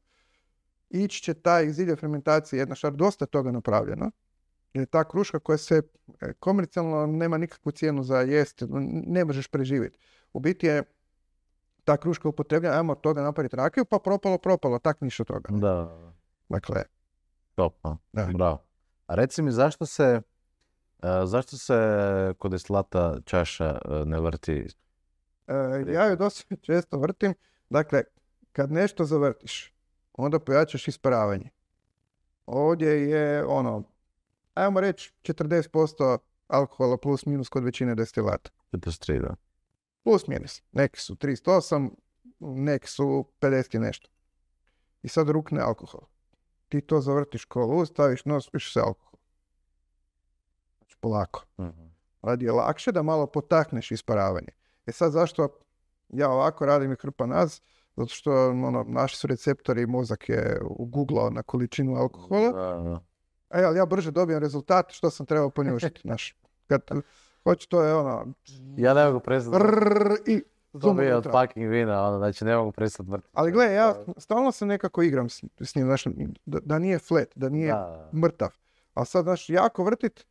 Ići će taj zilje fermentacije, jedna šar, dosta toga napravljeno. Jer ta kruška koja se e, komercijalno nema nikakvu cijenu za jesti, ne možeš preživjeti. U biti je ta kruška upotrebljena, ajmo od toga napraviti rakiju, pa propalo, propalo, tak ništa toga. Da. Dakle. Top, da. bravo. A reci mi zašto se zašto se kod slata čaša e, ne vrti? E, ja ju dosta često vrtim. Dakle, kad nešto zavrtiš, onda pojačaš ispravanje. Ovdje je ono, ajmo reći 40% alkohola plus minus kod većine destilata. 43, da. Plus minus. Neki su 308, neki su 50 i nešto. I sad rukne alkohol. Ti to zavrtiš kolu, staviš nos, piše se alkohol polako. Uh-huh. Radi je lakše da malo potakneš isparavanje. E sad zašto ja ovako radim i krpa nas? Zato što ono, naši su receptori i mozak je uguglao na količinu alkohola. uh E, ali ja brže dobijem rezultat što sam trebao ponjušiti. naš kad hoću to je ono... Ja ne mogu prestati. I to bi od fucking vina, ono, znači ne mogu prestati mrtvi. Ali gle, ja stalno se nekako igram s, njim, znači, da, nije flat, da nije mrtav. A sad, znaš, jako vrtit,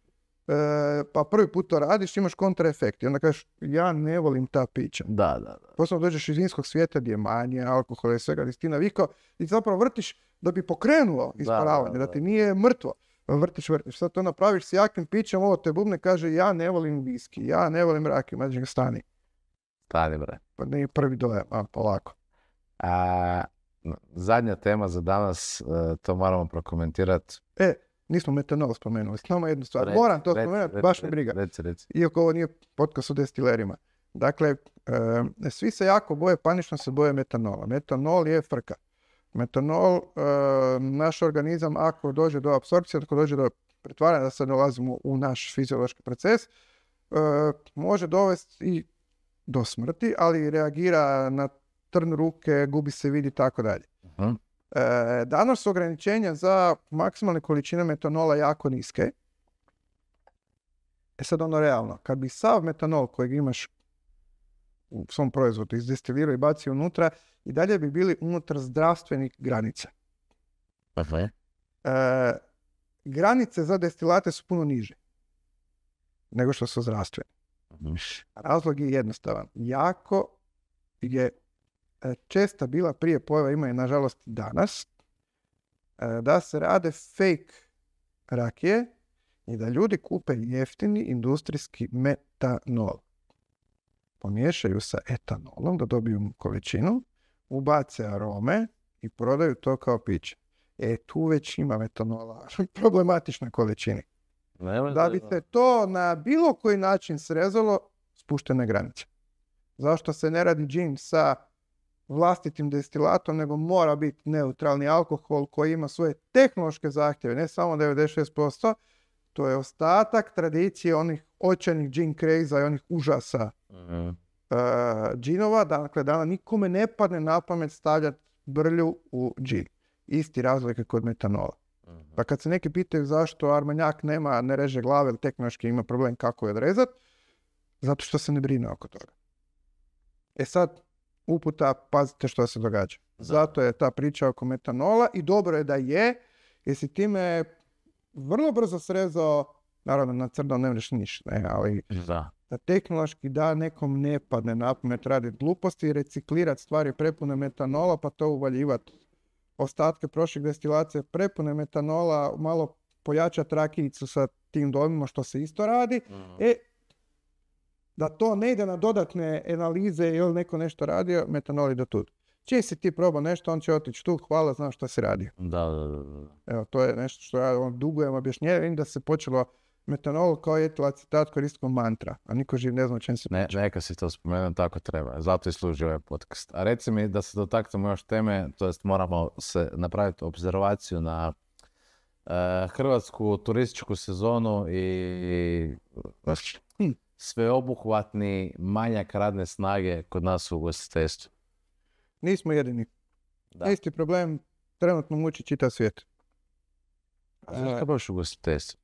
E, pa prvi put to radiš, imaš kontraefekt. I onda kažeš, ja ne volim ta pića. Da, da, da. Posebno dođeš iz vinskog svijeta gdje je manje alkohola i svega, ti navikao i zapravo vrtiš da bi pokrenulo isparavanje, da, ti nije mrtvo. Vrtiš, vrtiš. Sad to napraviš s jakim pićem, ovo te bubne kaže, ja ne volim viski, ja ne volim rakiju, ga stani. Stani, bre. Pa nije prvi dojem, a polako. A, zadnja tema za danas, e, to moramo prokomentirati. E, Nismo metanol spomenuli, samo jednu stvar. Moram to spomenuti, baš me briga. Iako ovo nije podcast o destilerima. Dakle, e, svi se jako boje, panično se boje metanola. Metanol je frka. Metanol, e, naš organizam, ako dođe do apsorpcije, ako dođe do pretvaranja, da se nalazimo u naš fiziološki proces, e, može dovesti i do smrti, ali reagira na trn ruke, gubi se, vidi, tako dalje. Mhm. E, danas su ograničenja za maksimalne količine metanola jako niske. E sad ono realno, kad bi sav metanol kojeg imaš u svom proizvodu izdestilirao i bacio unutra, i dalje bi bili unutar zdravstvenih granica. to e, granice za destilate su puno niže nego što su zdravstvene. Mhm. Razlog je jednostavan. Jako je E, česta bila prije pojava, ima je nažalost danas, e, da se rade fake rakije i da ljudi kupe jeftini industrijski metanol. Pomiješaju sa etanolom da dobiju količinu, ubace arome i prodaju to kao piće. E, tu već ima metanola problematične količini. da bi se to na bilo koji način srezalo, spuštene granice. Zašto se ne radi džin sa vlastitim destilatom, nego mora biti neutralni alkohol koji ima svoje tehnološke zahtjeve, ne samo 96%, to je ostatak tradicije onih očajnih gin craze i onih užasa mhm. e, džinova. Dakle, da nikome ne padne na pamet stavljati brlju u džin. Isti razlike kod metanola. Mhm. Pa kad se neki pitaju zašto armanjak nema, ne reže glave ili tehnološki ima problem kako je odrezat, zato što se ne brine oko toga. E sad, uputa pazite što se događa. Zato je ta priča oko metanola i dobro je da je, jer si time vrlo brzo srezao, naravno na crno ne mreš ništa, e, ali da. tehnološki da nekom ne padne na raditi gluposti, reciklirati stvari prepune metanola pa to uvaljivati ostatke prošlih destilacije prepune metanola, malo pojačati rakijicu sa tim domima što se isto radi. Mhm. E, da to ne ide na dodatne analize ili neko nešto radio, metanol ide tu. Čije si ti probao nešto, on će otići tu, hvala, znam što si radio. Da, da, da. Evo, to je nešto što ja on dugujem objašnjenje, da se počelo metanol kao je acetat koristiti mantra, a niko živ ne zna o čem se ne, Neka si to spomenuo, tako treba, zato i služi ovaj podcast. A reci mi da se dotaknemo još teme, to jest moramo se napraviti observaciju na eh, hrvatsku turističku sezonu i sveobuhvatni manjak radne snage kod nas u ugostiteljstvu? Nismo jedini. Da. Isti problem trenutno muči čitav svijet. zašto baš ugostiteljstvo?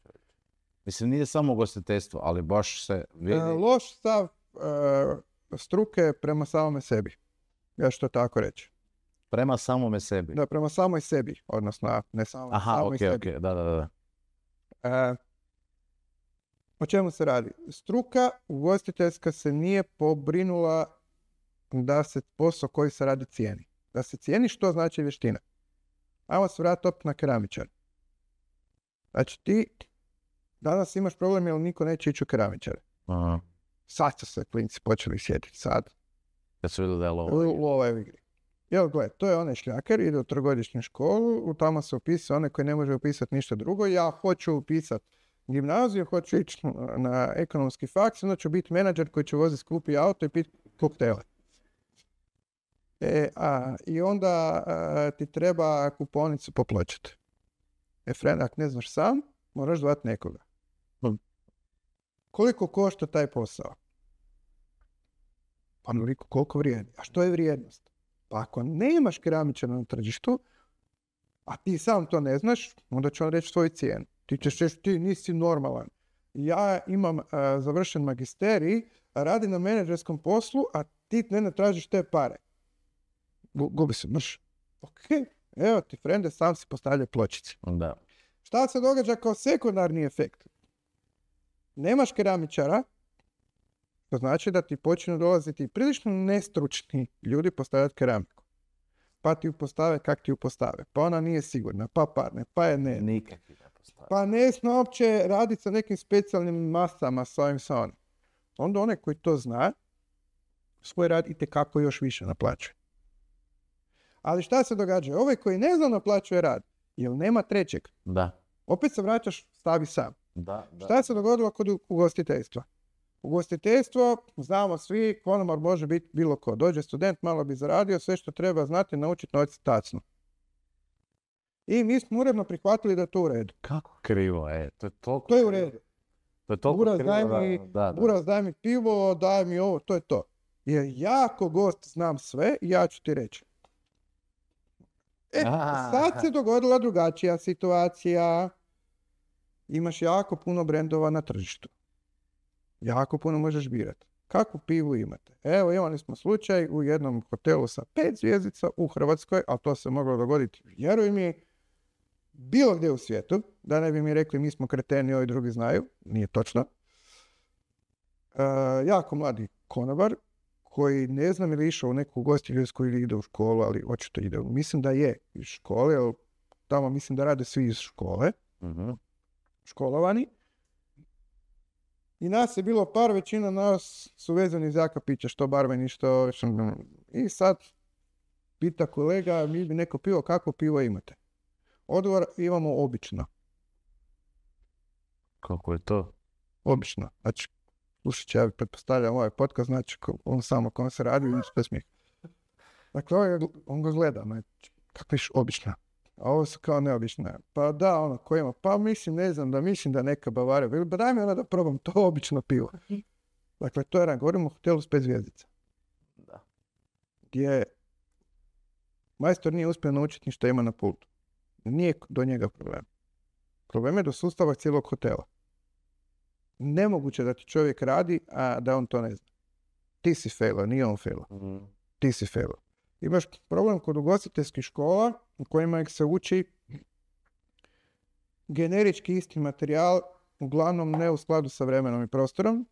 Mislim, nije samo ugostiteljstvo, ali baš se vidi... E, loš stav e, struke prema samome sebi. Ja što tako reći. Prema samome sebi? Da, prema samoj sebi. Odnosno, ne samo Aha, samoj sebi. Aha, okej, da, da, da. E, o čemu se radi? Struka ugostiteljska se nije pobrinula da se posao koji se radi cijeni. Da se cijeni što znači vještina. Ajmo se vratiti opet na keramičar. Znači ti danas imaš problem jer niko neće ići u keramičar. Sad su se klinci počeli sjetiti, sad. Kad su vidjeli da je lova. u igri. Jel, gle, to je onaj šljaker, ide u trogodišnju školu, u tamo se upisuje one koji ne može upisati ništa drugo, ja hoću upisati gimnaziju, hoću ići na ekonomski faks, onda ću biti menadžer koji će voziti skupi auto i pit koktele. E, a, I onda ti treba kuponicu poplaćati. E, fren, ako ne znaš sam, moraš zvati nekoga. Hm. Koliko košta taj posao? Pa koliko vrijedi. A što je vrijednost? Pa ako nemaš keramičara na tržištu, a ti sam to ne znaš, onda će on reći svoju cijenu. Ti ćeš ti nisi normalan. Ja imam e, završen magisterij, radi na menadžerskom poslu, a ti ne tražiš te pare. Gubi se, mrš. Ok, evo ti frende, sam si postavlja pločice. Da. Šta se događa kao sekundarni efekt? Nemaš keramičara, to znači da ti počinu dolaziti prilično nestručni ljudi postavljati keramiku. Pa ti ju postave kak ti ju postave. Pa ona nije sigurna, pa parne, pa je ne. Nikakvi. Pa ne smije uopće raditi sa nekim specijalnim masama, s ovim, sa onim. Onda onaj koji to zna, svoj rad i kako još više naplaćuje. Ali šta se događa? Ovaj koji ne zna naplaćuje rad, jer nema trećeg. Da. Opet se vraćaš, stavi sam. Šta se dogodilo kod ugostiteljstva? Ugostiteljstvo, znamo svi, konomar može biti bilo ko. Dođe student, malo bi zaradio, sve što treba znati, naučiti noći tacnu. I mi smo uredno prihvatili da je to u redu. Kako krivo e. To je toliko To je u redu. To je Daj mi, da, daj mi pivo, daj mi ovo, to je to. Jer jako gost znam sve ja ću ti reći. E, sad se dogodila drugačija situacija. Imaš jako puno brendova na tržištu. Jako puno možeš birati. Kakvu pivu imate? Evo, imali smo slučaj u jednom hotelu sa pet zvijezdica u Hrvatskoj, a to se moglo dogoditi, vjeruj mi, bilo gdje u svijetu, da ne bi mi rekli mi smo kreteni, ovi drugi znaju, nije točno. E, jako mladi konobar koji ne znam ili išao u neku gostiteljsku ili ide u školu, ali očito ide. Mislim da je iz škole, jer tamo mislim da rade svi iz škole, uh školovani. I nas je bilo par, većina nas su vezani za pića, što barmeni, što... I sad pita kolega, mi bi neko pivo, kako pivo imate? Odgovor imamo obično. Kako je to? Obično. Znači, slušat ja pretpostavljam ovaj podcast, znači on samo kom se radi, se smije. Dakle, ovaj on ga gleda, znači, kako viš obično. A ovo su kao neobično. Pa da, ono, ko ima, pa mislim, ne znam, da mislim da neka Bavarija, ili pa daj mi ona da probam to obično pivo. Dakle, to je ran, govorimo o hotelu s pet zvijezdica. Da. Gdje majstor nije uspio naučiti ništa ima na pultu. Nije do njega problem. Problem je do sustava cijelog hotela. Nemoguće da ti čovjek radi, a da on to ne zna. Ti si failo, nije on failo. Mhm. Ti si failo. Imaš problem kod ugostiteljskih škola u kojima ih se uči generički isti materijal, uglavnom ne u skladu sa vremenom i prostorom.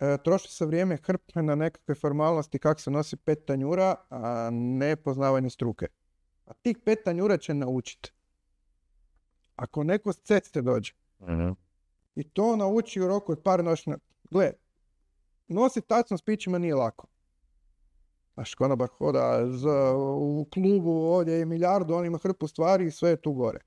E, troši se vrijeme hrpne na nekakve formalnosti kak se nosi pet tanjura, a ne poznavanje struke. A tih pet tanjura će naučiti. Ako neko s ceste dođe. Mhm. I to nauči u roku od par noćna. Gle, Nosi tacno s pićima nije lako. Znaš, konobar hoda u klubu, ovdje je milijardu, on ima hrpu stvari i sve je tu gore.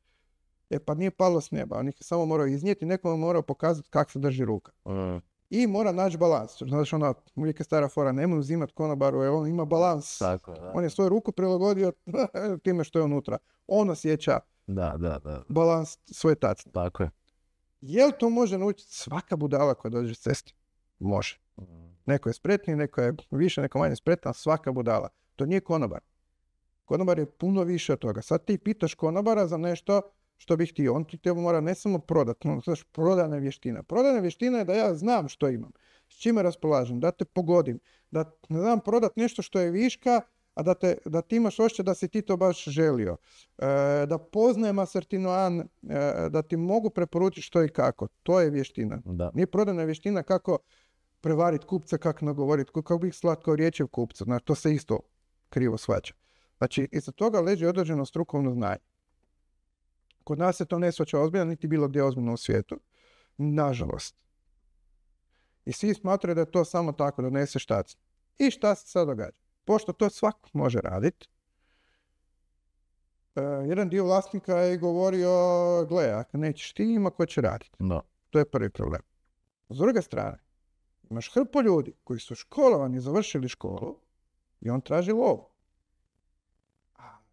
E pa nije palo s neba, on ih samo morao iznijeti, nekom morao pokazati kako se drži ruka. Mhm. I mora naći balans. Znaš, ono, uvijek je stara fora, nemoj uzimat konobaru, jer on ima balans. Tako, da. On je svoju ruku prilagodio time što je unutra. On osjeća da, da, da. balans svoje tacne. Tako je. Jel to može naučiti svaka budala koja dođe s ceste? Može. Mm. Neko je spretni, neko je više, neko manje spretan, svaka budala. To nije konobar. Konobar je puno više od toga. Sad ti pitaš konobara za nešto što bih htio. On ti te mora ne samo prodati, on znaš, prodana vještina. Prodana vještina je da ja znam što imam, s čime raspolažem, da te pogodim, da ne znam prodat nešto što je viška, a da, te, da ti imaš ošće da si ti to baš želio. E, da poznajem asertinoan, e, da ti mogu preporučiti što i kako. To je vještina. Nije prodana vještina kako prevariti kupca, kako nagovoriti, kako bih slatko riječio kupca. Znači, to se isto krivo shvaća. Znači, iza toga leži određeno strukovno znanje. Kod nas se to ne svača ozbiljno, niti bilo gdje ozbiljno u svijetu. Nažalost. I svi smatraju da je to samo tako, da donese štac. I šta se sad događa? Pošto to svako može raditi, e, jedan dio vlasnika je govorio, gle, ako nećeš ti, ima ko će raditi. No. To je prvi problem. S druge strane, imaš hrpu ljudi koji su školovani, završili školu i on traži lovu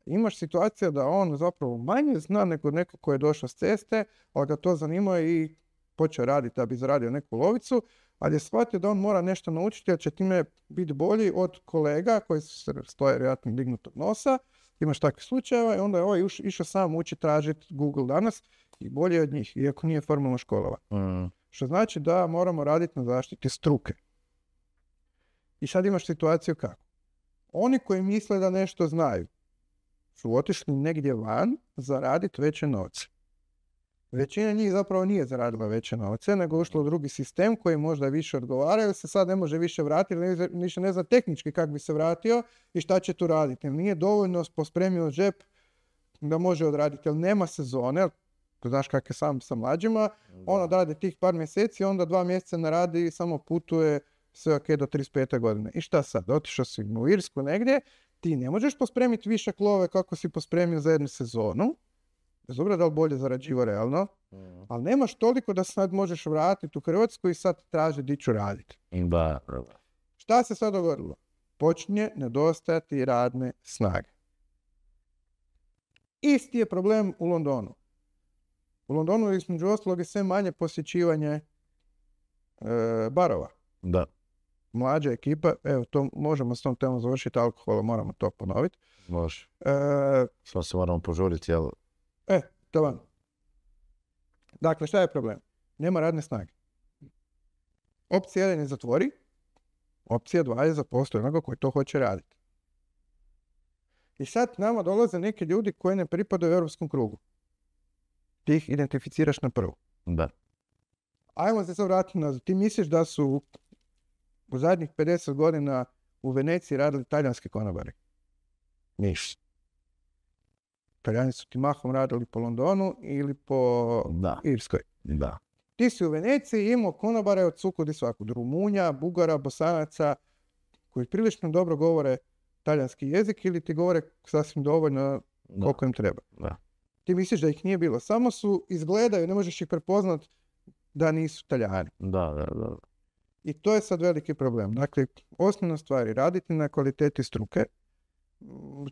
imaš situacija da on zapravo manje zna nego neko ko je došao s ceste, ali ga to zanima i počeo raditi da bi zaradio neku lovicu, ali je shvatio da on mora nešto naučiti jer će time biti bolji od kolega koji se stoje vjerojatno dignutog nosa, imaš takve slučajeva i onda je ovaj išao sam ući tražiti Google danas i bolje od njih, iako nije formalno školova. Mm. Što znači da moramo raditi na zaštiti struke. I sad imaš situaciju kako? Oni koji misle da nešto znaju, su otišli negdje van zaraditi veće novce. Većina njih zapravo nije zaradila veće novce, nego ušlo u drugi sistem koji možda više odgovara jer se sad ne može više vratiti, jer više ne zna tehnički kako bi se vratio i šta će tu raditi. nije dovoljno pospremio džep da može odraditi, jer nema sezone, znaš kak je sam sa mlađima, on odradi tih par mjeseci, onda dva mjeseca naradi i samo putuje sve ok do 35. godine. I šta sad? Otišao si u Irsku negdje ti ne možeš pospremiti više klove kako si pospremio za jednu sezonu, bez obzira da li bolje zarađivo realno, mhm. ali nemaš toliko da sad možeš vratiti u Hrvatsku i sad traži gdje ću raditi. Šta se sad dogodilo? Počinje nedostajati radne snage. Isti je problem u Londonu. U Londonu je između ostalog je sve manje posjećivanje e, barova. Da mlađa ekipa, evo to možemo s tom temom završiti alkohola, moramo to ponoviti. Može. E, se moramo požuriti, jel? E, to vam. Dakle, šta je problem? Nema radne snage. Opcija jedan je zatvori, opcija dva je zaposli onoga koji to hoće raditi. I sad nama dolaze neki ljudi koji ne pripadaju u europskom krugu. Ti ih identificiraš na prvu. Da. Ajmo se sad vratiti nazad. Ti misliš da su u zadnjih 50 godina u Veneciji radili talijanski konobare. Ništa. Italijani su ti mahom radili po Londonu ili po Irskoj. Da. Ti si u Veneciji imao konobare od suku svakog. Rumunja, Bugara, Bosanaca, koji prilično dobro govore talijanski jezik ili ti govore sasvim dovoljno koliko im treba. Da. Ti misliš da ih nije bilo. Samo su izgledaju, ne možeš ih prepoznat da nisu Talijani. Da, da, da. I to je sad veliki problem. Dakle, osnovna stvar je raditi na kvaliteti struke.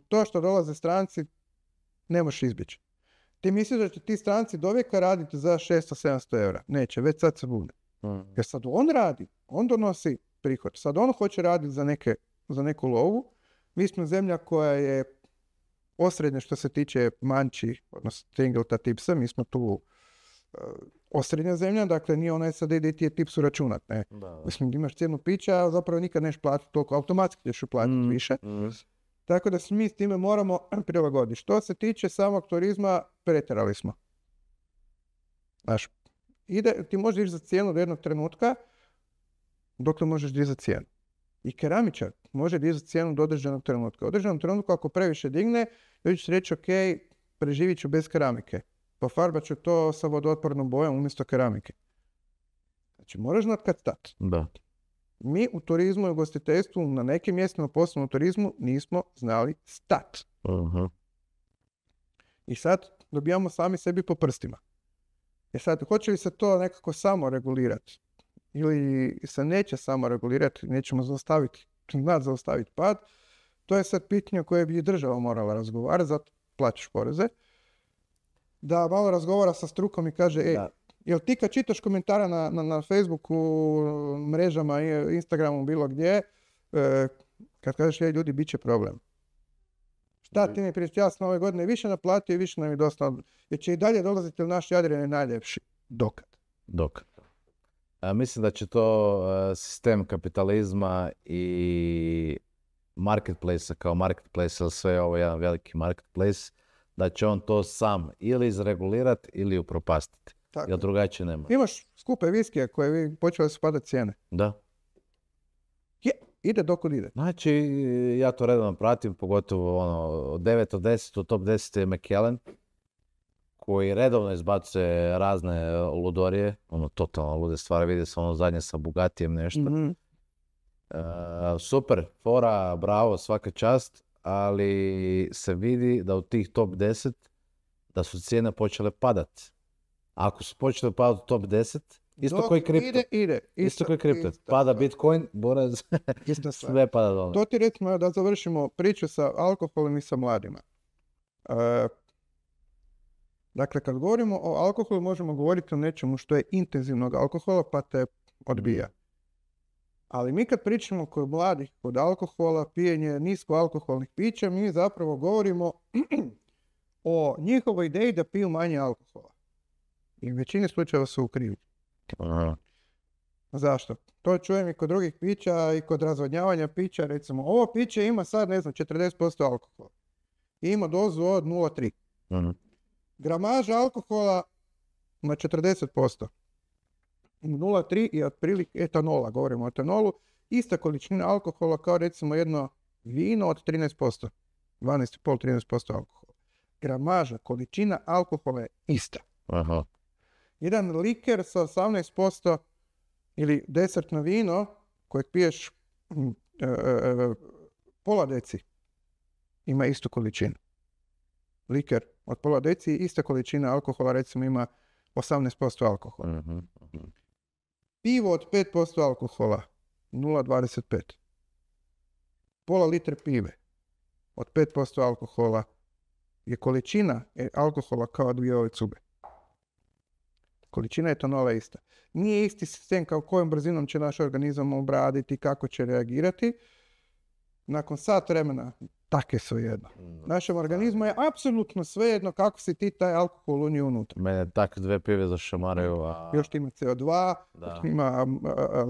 To što dolaze stranci ne možeš izbjeći. Ti misliš da će ti stranci do raditi za 600-700 eura. Neće, već sad se bude. Mm. Jer sad on radi, on donosi prihod. Sad on hoće raditi za, za neku lovu. Mi smo zemlja koja je osrednja što se tiče manči, odnosno ta tipsa. Mi smo tu eh, osrednja zemlja, dakle nije ona SAD gdje ti je tipsu računat. Ne? Mislim, imaš cijenu pića, a zapravo nikad neš platiti toliko, automatski ćeš uplatiti mm. više. Mm. Tako da mi s time moramo prilagoditi. Što se tiče samog turizma, pretjerali smo. Znaš, ide, ti možeš ići za cijenu do jednog trenutka, to možeš dizati cijenu. I keramičar može dizati cijenu do određenog trenutka. U određenom trenutku, ako previše digne, ljudi će reći, ok, preživit ću bez keramike. Pa farba će to sa vodootpornom bojom umjesto keramike. Znači, moraš znat kad stat. Da. Mi u turizmu i u gostiteljstvu na nekim mjestima, posebno u turizmu, nismo znali stat. I sad dobijamo sami sebi po prstima. E sad, hoće li se to nekako samo regulirati? Ili se neće samo regulirati, nećemo zaustaviti, znat zaustaviti pad? To je sad pitanje koje bi država morala razgovarati, zato plaćaš poreze da malo razgovara sa strukom i kaže, ej, jel ti kad čitaš komentara na, na, na Facebooku, mrežama, Instagramu, bilo gdje, e, kad kažeš, je ljudi, bit će problem. Šta mhm. ti mi prijeti, ja sam ove godine više naplatio i više nam je dosta, jer će i dalje dolaziti u naš Jadran je najljepši. Dokad? Dokad. A, mislim da će to e, sistem kapitalizma i marketplace kao marketplace, ali sve je ovo jedan veliki marketplace, da će on to sam ili izregulirati ili upropastiti. Jer drugačije nema. Imaš skupe viske koje vi počele su cijene. Da. Je, ide dokud ide. Znači, ja to redovno pratim, pogotovo ono, od 9 od 10, u top 10 je McKellen, koji redovno izbacuje razne ludorije, ono totalno lude stvari, vidi se ono zadnje sa Bugatijem nešto. Mhm. E, super, fora, bravo, svaka čast ali se vidi da u tih top 10 da su cijene počele padat. Ako su počele padat u top 10, isto koji kripto. Ide, ide. Isto, koji kripto. Pada Bitcoin, sve pada dole. To ti recimo da završimo priču sa alkoholom i sa mladima. E, dakle, kad govorimo o alkoholu, možemo govoriti o nečemu što je intenzivnog alkohola, pa te odbija. Ali mi kad pričamo kod mladih, kod alkohola, pijenje niskoalkoholnih pića, mi zapravo govorimo o njihovoj ideji da piju manje alkohola. I u većini slučajeva su u krivi. Zašto? To čujem i kod drugih pića i kod razvodnjavanja pića. Recimo, ovo piće ima sad, ne znam, 40% alkohola. I ima dozu od 0,3. Mhm. Gramaža alkohola na 40%. 0,3 je otprilike etanola, govorimo o etanolu, ista količina alkohola kao recimo jedno vino od 13%, 12,5-13% alkohola. Gramaža, količina alkohola je ista. Aha. Jedan liker sa 18% ili desertno vino kojeg piješ mm, e, e, pola deci ima istu količinu. Liker od pola deci ista količina alkohola recimo ima 18% alkohola. uh Pivo od 5% alkohola, 0,25. Pola litra pive od 5% alkohola je količina e, alkohola kao dvije ove cube. Količina etanola je ista. Nije isti sistem kao kojom brzinom će naš organizam obraditi, kako će reagirati. Nakon sat vremena je svejedno. jedno. Mm, Našem organizmu je apsolutno svejedno kako si ti taj alkohol unio unutra. Mene tak dve pive zašamaraju. Još ti ima CO2, ima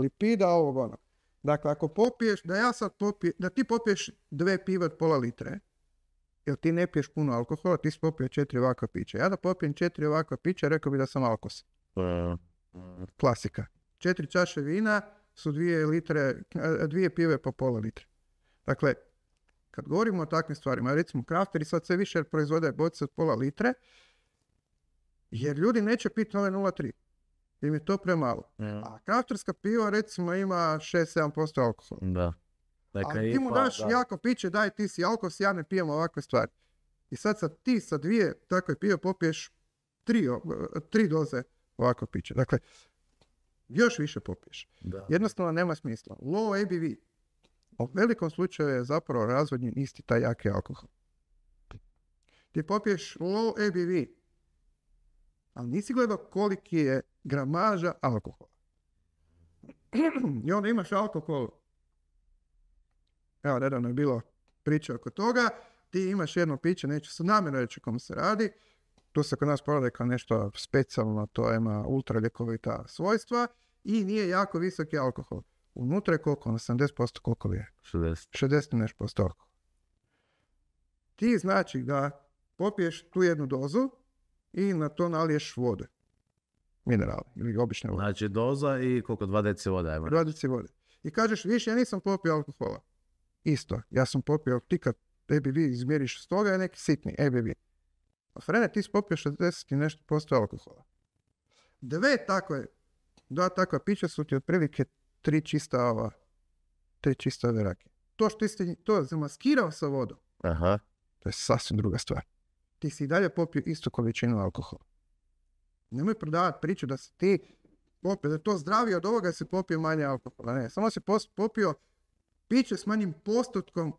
lipida, ovog onog. Dakle, ako popiješ, da ja sad da ti popiješ dve pive od pola litre, jer ti ne piješ puno alkohola, ti si popio četiri ovakva pića. Ja da popijem četiri ovakva pića, rekao bi da sam alkos. Klasika. Četiri čaše vina su dvije, litre, dvije pive po pola litre. Dakle, kad govorimo o takvim stvarima, recimo krafteri sad sve više proizvode boce od pola litre, jer ljudi neće piti ove 0,3. Jer im je to premalo. A krafterska piva recimo ima 6-7% alkohola. Da. Dakle, ti mu pa, daš jako piće, daj ti si alkohol ja ne pijem ovakve stvari. I sad ti sa dvije takve pive popiješ tri, tri doze ovakve piće. Dakle, još više popiješ. Jednostavno nema smisla. Low ABV, u velikom slučaju je zapravo razvodnjen isti taj jaki alkohol. Ti popiješ low ABV, ali nisi gledao koliki je gramaža alkohola. I onda imaš alkohol, evo nedavno je bilo priče oko toga, ti imaš jedno piće, neću se namjerno reći o kom se radi, tu se kod nas prodaje kao nešto specijalno, to ima ultraljekovita svojstva i nije jako visoki alkohol. Unutra je koliko? 70% ono, koliko je? 60. 60 nešto posto Ti znači da popiješ tu jednu dozu i na to naliješ vode. Minerali ili obične vode. Znači doza i koliko? 2 deci voda. 2 deci vode. I kažeš, više ja nisam popio alkohola. Isto. Ja sam popio, ti kad ABV izmjeriš stoga je neki sitni ABV. A frene, ti popio 60 i nešto posto alkohola. Dve takve, dva takva pića su ti otprilike tri čista ova, tri čista ove rake. To što ste to zamaskirao sa vodom, Aha. to je sasvim druga stvar. Ti si i dalje popio istu količinu alkohola. Nemoj prodavati priču da si ti popio, da je to zdravije od ovoga se popio manje alkohola. Ne, samo se popio piće s manjim postotkom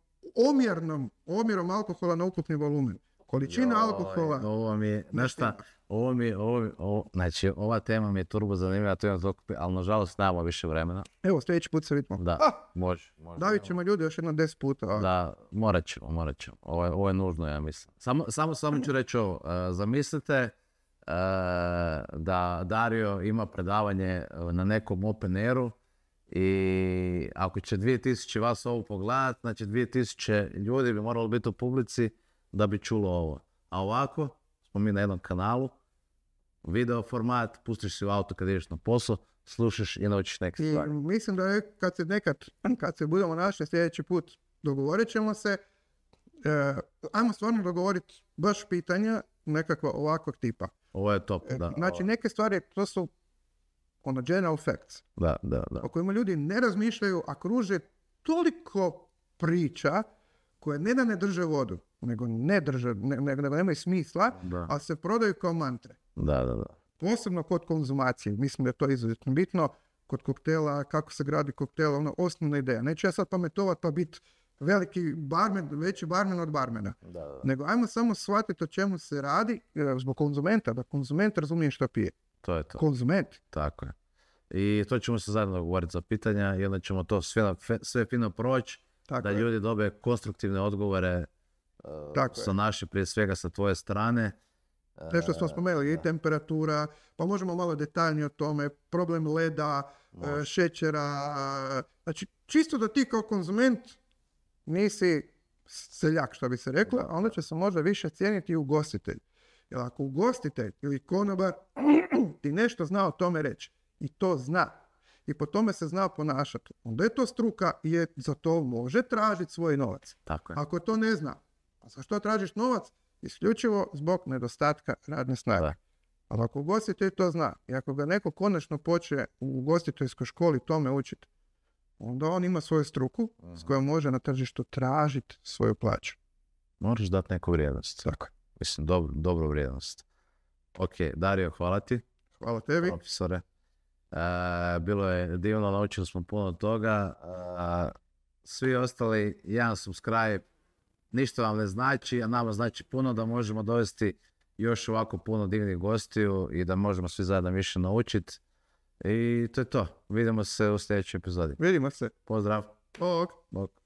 omjernom, omjerom alkohola na ukupni volumen. Količina alkohola... Ovo mi je, šta, ovo mi, ovo, znači, ova tema mi je turbo zanimljiva, to imam ali nažalost nemamo više vremena. Evo, sljedeći put se vidimo. Da, ah! može. može Davit ćemo ljudi još jedno deset puta. Da, morat ćemo, morat ćemo. Ovo je, ovo je nužno, ja mislim. Samo, samo, samo ću reći ovo, e, zamislite e, da Dario ima predavanje e, na nekom open airu i ako će 2000 vas ovo pogledat, znači 2000 ljudi bi moralo biti u publici da bi čulo ovo. A ovako, smo mi na jednom kanalu, video format, pustiš se u auto kad ideš na posao, slušaš i naučiš neke stvari. mislim da je kad se nekad, kad se budemo našli sljedeći put, dogovorit ćemo se, e, ajmo stvarno dogovoriti baš pitanja nekakva ovakvog tipa. Ovo je top, e, da. Znači neke stvari, to su ono general facts. Da, da, da. O kojima ljudi ne razmišljaju, a kruže toliko priča koje ne da ne drže vodu, nego ne drže, nego nema nemaju smisla, a se prodaju kao mantre. Da, da, Posebno kod konzumacije. Mislim da je to izuzetno bitno. Kod koktela, kako se gradi koktel, ono osnovna ideja. Neću ja sad pametovat pa biti veliki barmen, veći barmen od barmena. Da, da. Nego ajmo samo shvatiti o čemu se radi e, zbog konzumenta, da konzument razumije što pije. To je to. Konzument. Tako je. I to ćemo se zajedno govoriti za pitanja i onda ćemo to sve, sve fino proći da ljudi dobe konstruktivne odgovore e, Tako sa naše, prije svega sa tvoje strane što smo spomenuli, i temperatura, pa možemo malo detaljnije o tome, problem leda, e, šećera, e, znači čisto da ti kao konzument nisi seljak, što bi se reklo, a onda će se možda više cijeniti i ugostitelj. Jer ako ugostitelj ili konobar ti nešto zna o tome reći i to zna i po tome se zna ponašati, onda je to struka i je, za to može tražiti svoj novac. Ako to ne zna, a za što tražiš novac, Isključivo zbog nedostatka radne snage. Ali ako ugostitelj to zna i ako ga neko konačno počne u ugostiteljskoj školi tome učiti, onda on ima svoju struku s kojom može na tržištu tražiti svoju plaću. Moraš dati neku vrijednost. Tako Mislim, dobro, dobru vrijednost. Ok, Dario, hvala ti. Hvala tebi. Profesore. E, bilo je divno, naučili smo puno toga. svi ostali, jedan subscribe, ništa vam ne znači, a nama znači puno da možemo dovesti još ovako puno divnih gostiju i da možemo svi zajedno više naučiti. I to je to. Vidimo se u sljedećoj epizodi. Vidimo se. Pozdrav. Bok. Bok.